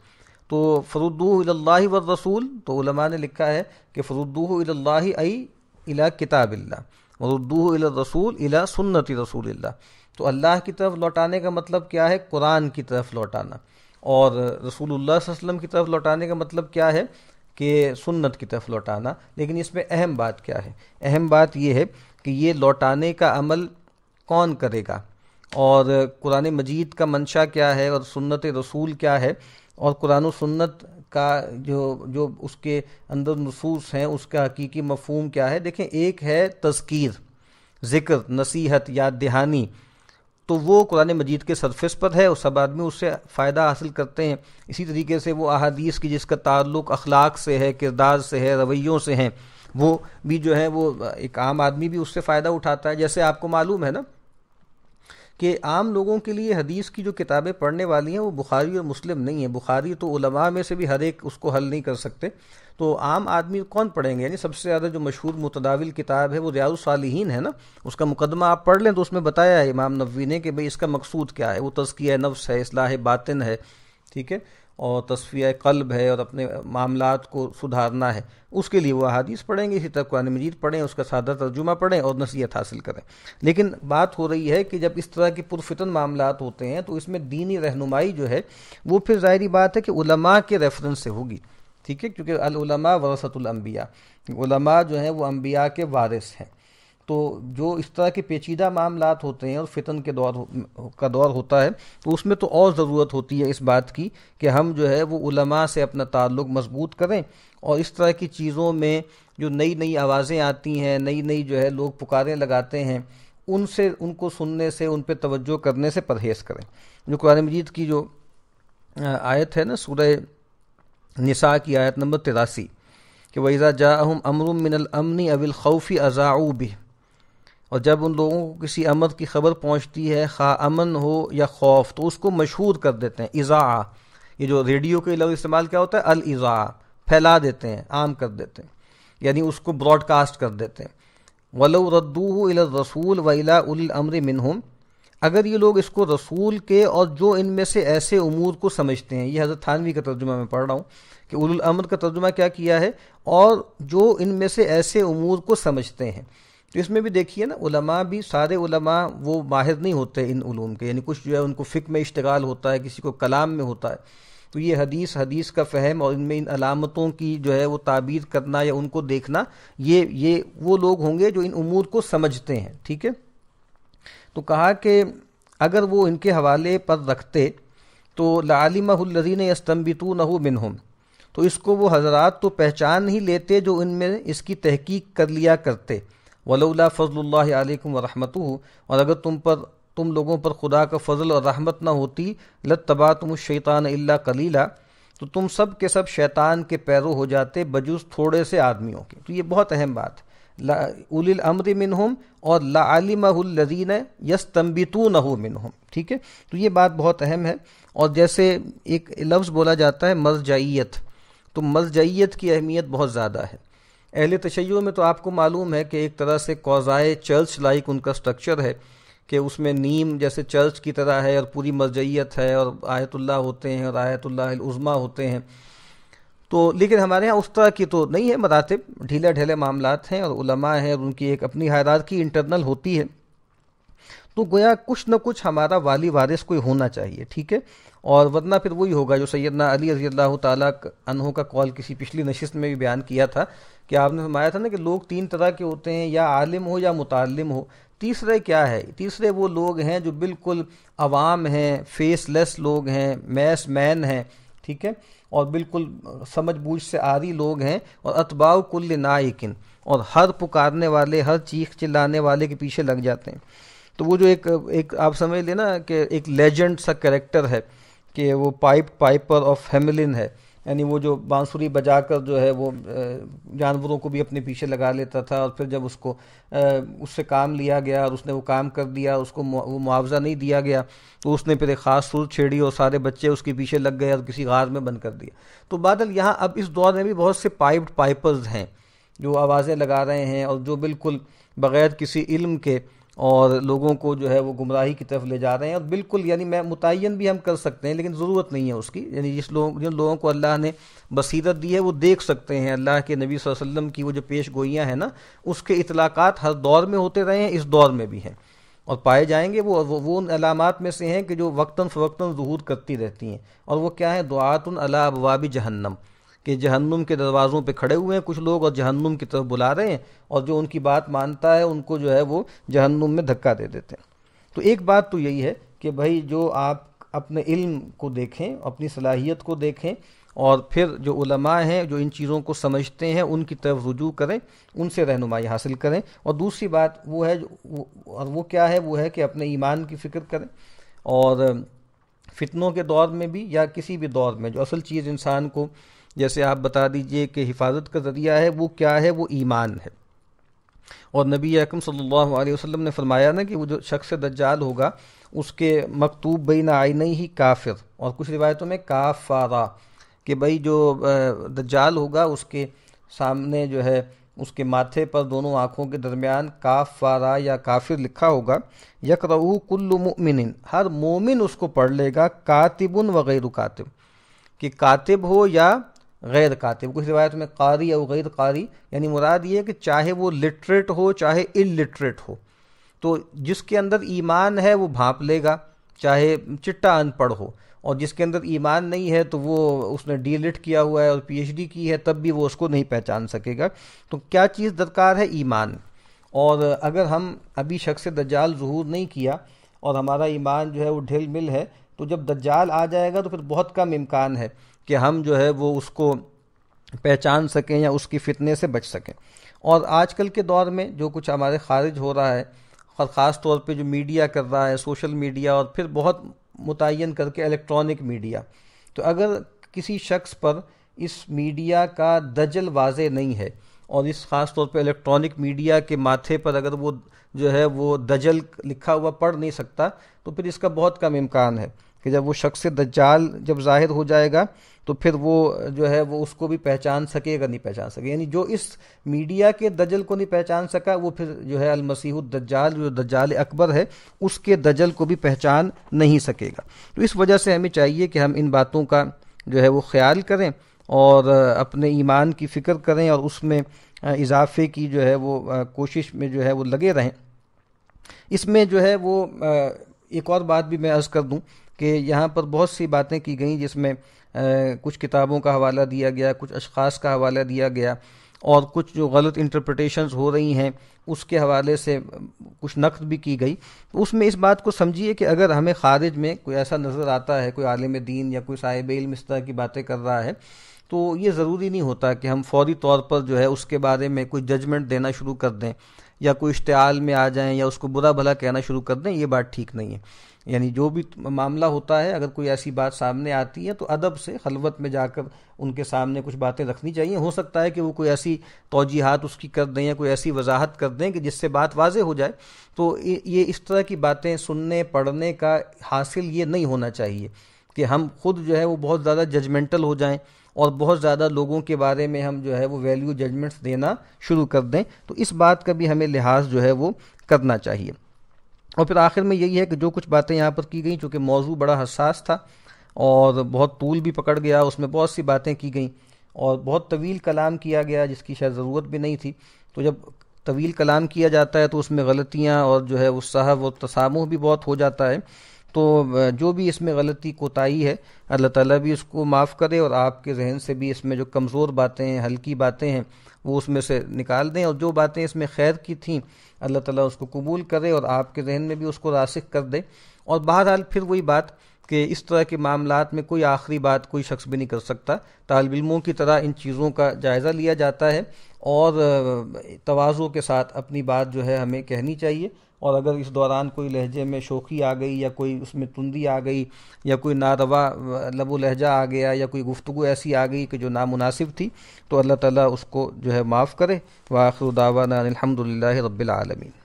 तो फ़रुद्दूल्ला व रसूल तो उलमा ने लिखा है कि फ़रुद्दूल्ला अई इला किताबिल्ला फ़रुद्दूल इला रसूल सुन्नति रसूल तो अल्लाह की तरफ लौटाने का मतलब क्या है कुरान की तरफ लौटाना और रसूलुल्लाह की तरफ लौटाने का मतलब क्या है कि सुन्नत की तरफ लौटाना लेकिन इसमें अहम बात क्या है अहम बात यह है कि ये लौटाने का अमल कौन करेगा और कुरान मजीद का मंशा क्या है और सुन्नत रसूल क्या है और कुरान सुन्नत का जो जो उसके अंदर नसूस हैं उसका हकीकी मफहम क्या है देखें एक है तस्कीर ज़िक्र नसीहत या दहानी तो वो कुरान मजीद के सरफेस पर है और सब आदमी उससे फ़ायदा हासिल करते हैं इसी तरीके से वो अहादीस की जिसका ताल्लुक अखलाक से है किरदार से है रवैयों से हैं वो भी जो है वो एक आम आदमी भी उससे फ़ायदा उठाता है जैसे आपको मालूम है ना कि आम लोगों के लिए हदीस की जो किताबें पढ़ने वाली हैं वो बुखारी और मुस्लिम नहीं है बुखारी तो उलमा में से भी हर एक उसको हल नहीं कर सकते तो आम आदमी कौन पढ़ेंगे यानी सबसे ज़्यादा जो मशहूर मुतदाविल किताब है वो सालीन है ना उसका मुकदमा आप पढ़ लें तो उसमें बताया है इमाम नबी ने कि भाई इसका मकसूद क्या है वो तस्किया नफ्स है असलाह बातिन है ठीक है और तस्फिया कल्ब है और अपने मामला को सुधारना है उसके लिए वह अहादीस पढ़ेंगे इसी तरह कुरान मजीद पढ़ें उसका सादा तर्जुमा पढ़ें और नसीहत हासिल करें लेकिन बात हो रही है कि जब इस तरह के पुरफितन मामला होते हैं तो इसमें दीनी रहनुमाई जो है वो फिर ज़ाहरी बात है कि उलमा के रेफरेंस से होगी ठीक है क्योंकि अलमा वरसतुलम्बिया जो हैं वो अम्बिया के वारिस हैं तो जो इस तरह के पेचीदा मामला होते हैं और फितन के दौर का दौर होता है तो उसमें तो और ज़रूरत होती है इस बात की कि हम जो है वो उलमा से अपना ताल्लुक़ मजबूत करें और इस तरह की चीज़ों में जो नई नई आवाज़ें आती हैं नई नई जो है लोग पुकारें लगाते हैं उनसे उनको सुनने से उन पर तवज्जो करने से परहेज़ करें जो कुरान मजीद की जो आयत है ना सूरह निसा की आयत नंबर तिरासी कि वैज़ा अहम अमरुम मिनल अमनी अविल खौफ़ी अज़ाऊ भी और जब उन लोगों को किसी अमद की खबर पहुंचती है खा अमन हो या खौफ तो उसको मशहूर कर देते हैं इज़ा ये जो रेडियो के लफ्ज़ इस्तेमाल क्या होता है अल इज़ा फैला देते हैं आम कर देते हैं यानी उसको ब्रॉडकास्ट कर देते हैं वलो रद्दू इला रसूल व इला उलमर मिनहम अगर ये लोग इसको रसूल के और जो इनमें से ऐसे अमूर को समझते हैं ये हज़रत थानवी का तर्जुमा मैं पढ़ रहा हूँ कि अमर का तर्जुमा क्या किया है और जो इनमें से ऐसे अमूर को समझते हैं तो इसमें भी देखिए ना उलमा भी सारे उलमा वो माहिर नहीं होते इन उलूम के यानी कुछ जो है उनको फ़िक में इश्तगाल होता है किसी को कलाम में होता है तो ये हदीस हदीस का फ़हम और इनमें इन अलामतों की जो है वो ताबीर करना या उनको देखना ये ये वो लोग होंगे जो इन अमूर को समझते हैं ठीक है तो कहा कि अगर वो इनके हवाले पर रखते तो लालिमहल्लजीन यस्तम्बितू नहु हम तो इसको वो हजरात तो पहचान ही लेते जो इनमें इसकी तहकीक कर लिया करते वलौला फजल वरहमत और अगर तुम पर तुम लोगों पर खुदा का फ़जल और रहमत ना होती लत तबा तुम शैतान अल्ला कलीला तो तुम सब के सब शैतान के पैरों हो जाते बजूस थोड़े से आदमियों के तो ये बहुत अहम बात उलिल अमर मिनहम और लालिमहल्लजीन यस तम्बितू मिन मिनहम ठीक है तो ये बात बहुत अहम है और जैसे एक लफ्ज़ बोला जाता है मर्जाइत तो मर्जाइत की अहमियत बहुत ज़्यादा है अहल तशैयों में तो आपको मालूम है कि एक तरह से कौज़ाए चर्च लाइक उनका स्ट्रक्चर है कि उसमें नीम जैसे चर्च की तरह है और पूरी मजयत है और आयतुल्लाह होते हैं और आयतुल्लाज़मा होते हैं तो लेकिन हमारे यहाँ उस तरह की तो नहीं है मरातब ढीला ढीले मामलात हैं और उलमा हैं और उनकी एक अपनी हैरार की इंटरनल होती है तो गोया कुछ ना कुछ हमारा वाली वारिस कोई होना चाहिए ठीक है और वरना फिर वही होगा जो सैदना अली रजी अल्लाह तहु का कॉल किसी पिछली नशस्त में भी बयान किया था कि आपने फरमाया था ना कि लोग तीन तरह के होते हैं या आलिम हो या मुतालिम हो तीसरे क्या है तीसरे वो लोग हैं जो बिल्कुल आवाम हैं फेसलेस लोग हैं मैस मैन हैं ठीक है और बिल्कुल समझ बूझ से आरी लोग हैं और अतबाव कुल नायकिन और हर पुकारने वाले हर चीख चिल्लाने वाले के पीछे लग जाते हैं तो वो जो एक एक आप समझ लेना कि एक लेजेंड सा करेक्टर है कि वो पाइप पाइपर ऑफ हेमलिन है यानी वो जो बांसुरी बजाकर जो है वो जानवरों को भी अपने पीछे लगा लेता था और फिर जब उसको उससे काम लिया गया और उसने वो काम कर दिया उसको वो मुआवजा नहीं दिया गया तो उसने फिर एक ख़ास सुर छेड़ी और सारे बच्चे उसके पीछे लग गए और किसी गार में बंद कर दिया तो बादल यहाँ अब इस दौर में भी बहुत से पाइप्ड पाइपर्स हैं जो आवाज़ें लगा रहे हैं और जो बिल्कुल बग़ैर किसी इल्म के और लोगों को जो है वो गुमराही की तरफ ले जा रहे हैं और बिल्कुल यानी मैं मुतन भी हम कर सकते हैं लेकिन ज़रूरत नहीं है उसकी यानी जिस लोग जिन लोगों को अल्लाह ने बसीरत दी है वो देख सकते हैं अल्लाह के नबी वसल्लम की वो जो पेश गोइयाँ हैं ना उसके इतलाक़ात हर दौर में होते रहे हैं इस दौर में भी हैं और पाए जाएंगे वो वो वो उन अलामत में से हैं कि जो वक्ता फ़वक्ता जहूर करती रहती हैं और वो क्या है दुआतन अला अबवाबी जहन्नम कि जहन्नुम के दरवाज़ों पे खड़े हुए हैं कुछ लोग और जहन्नुम की तरफ बुला रहे हैं और जो उनकी बात मानता है उनको जो है वो जहन्नुम में धक्का दे देते हैं तो एक बात तो यही है कि भाई जो आप अपने इल्म को देखें अपनी सलाहियत को देखें और फिर जो उलमा हैं जो इन चीज़ों को समझते हैं उनकी तरफ रुजू करें उनसे रहनुमाई हासिल करें और दूसरी बात वो है वो, और वो क्या है वो है कि अपने ईमान की फ़िक्र करें और फितनों के दौर में भी या किसी भी दौर में जो असल चीज़ इंसान को जैसे आप बता दीजिए कि हिफाजत का ज़रिया है वो क्या है वो ईमान है और नबी अकम सल्लल्लाहु अलैहि वसल्लम ने फरमाया ना कि वो जो शख्स दज्जाल होगा उसके मकतूब बई ना आई नहीं ही काफिर और कुछ रिवायतों में काफारा कि भाई जो दज्जाल होगा उसके सामने जो है उसके माथे पर दोनों आँखों के दरमियान काफारा या काफिर लिखा होगा यक कुल्लु मोमिन हर मोमिन उसको पढ़ लेगा कातिबन वगैरह कातिब कि कातिब हो या गैर कातिब कुछ रिवायत में कारी और गैर कारी यानी मुराद ये कि चाहे वो लिटरेट हो चाहे इलिटरेट हो तो जिसके अंदर ईमान है वो भाप लेगा चाहे चिट्टा अनपढ़ हो और जिसके अंदर ईमान नहीं है तो वो उसने डी लिट किया हुआ है और पीएचडी की है तब भी वो उसको नहीं पहचान सकेगा तो क्या चीज़ दरकार है ईमान और अगर हम अभी शख्स दज्जाल जहूर नहीं किया और हमारा ईमान जो है वो ढिल मिल है तो जब दज्जाल आ जाएगा तो फिर बहुत कम इम्कान है कि हम जो है वो उसको पहचान सकें या उसकी फितने से बच सकें और आजकल के दौर में जो कुछ हमारे खारिज हो रहा है और ख़ास तौर पे जो मीडिया कर रहा है सोशल मीडिया और फिर बहुत मुतन करके इलेक्ट्रॉनिक मीडिया तो अगर किसी शख्स पर इस मीडिया का दजल वाज नहीं है और इस ख़ास तौर पे इलेक्ट्रॉनिक मीडिया के माथे पर अगर वो जो है वो दजल लिखा हुआ पढ़ नहीं सकता तो फिर इसका बहुत कम इम्कान है कि जब वो शख्स दज्जाल जब जाहिर हो जाएगा तो फिर वो जो है वो उसको भी पहचान सकेगा नहीं पहचान सके यानी जो इस मीडिया के दजल को नहीं पहचान सका वो फिर जो है अलमसीह दज्जाल जो दज्जाल अकबर है उसके दजल को भी पहचान नहीं सकेगा तो इस वजह से हमें चाहिए कि हम इन बातों का जो है वो ख्याल करें और अपने ईमान की फ़िक्र करें और उसमें इजाफे की जो है वो कोशिश में जो है वो लगे रहें इसमें जो है वो एक और बात भी मैं अर्ज़ कर दूँ कि यहाँ पर बहुत सी बातें की गई जिसमें कुछ किताबों का हवाला दिया गया कुछ अशखास का हवाला दिया गया और कुछ जो गलत इंटरप्रटेशन हो रही हैं उसके हवाले से कुछ नकद भी की गई तो उसमें इस बात को समझिए कि अगर हमें ख़ारिज में कोई ऐसा नज़र आता है कोई आलम दीन या कोई साहिब इल्म इस तरह की बातें कर रहा है तो ये ज़रूरी नहीं होता कि हम फौरी तौर पर जो है उसके बारे में कोई जजमेंट देना शुरू कर दें या कोई इश्तियाल में आ जाएं या उसको बुरा भला कहना शुरू कर दें ये बात ठीक नहीं है यानी जो भी मामला होता है अगर कोई ऐसी बात सामने आती है तो अदब से खलवत में जाकर उनके सामने कुछ बातें रखनी चाहिए हो सकता है कि वो कोई ऐसी तोजीहत उसकी कर दें या कोई ऐसी वजाहत कर दें कि जिससे बात वाज हो जाए तो ये इस तरह की बातें सुनने पढ़ने का हासिल ये नहीं होना चाहिए कि हम खुद जो है वो बहुत ज़्यादा जजमेंटल हो जाएं और बहुत ज़्यादा लोगों के बारे में हम जो है वो वैल्यू जजमेंट्स देना शुरू कर दें तो इस बात का भी हमें लिहाज जो है वो करना चाहिए और फिर आखिर में यही है कि जो कुछ बातें यहाँ पर की गई चूँकि मौजू बड़ा हसास था और बहुत तूल भी पकड़ गया उसमें बहुत सी बातें की गई और बहुत तवील कलाम किया गया जिसकी शायद ज़रूरत भी नहीं थी तो जब तवील कलाम किया जाता है तो उसमें गलतियाँ और जो है उत्साह व तसामुह भी बहुत हो जाता है तो जो भी इसमें गलती कोताही है अल्लाह ताला भी इसको माफ़ करे और आपके जहन से भी इसमें जो कमज़ोर बातें हैं हल्की बातें हैं वो उसमें से निकाल दें और जो बातें इसमें खैर की थी अल्लाह ताला उसको कबूल करे और आपके जहन में भी उसको रासिक कर दे और बहरहाल फिर वही बात कि इस तरह के मामला में कोई आखिरी बात कोई शख्स भी नहीं कर सकता तालब इलमों की तरह इन चीज़ों का जायज़ा लिया जाता है और तोज़ों के साथ अपनी बात जो है हमें कहनी चाहिए और अगर इस दौरान कोई लहजे में शोखी आ गई या कोई उसमें तुंदी आ गई या कोई नारवा लबो मतलब लहजा आ गया या कोई गुफ्तु ऐसी आ गई कि जो नामनासिब थी तो अल्लाह ताला उसको जो है माफ़ करे वाखिर दावाना अलहमदिल्ला रबालमीन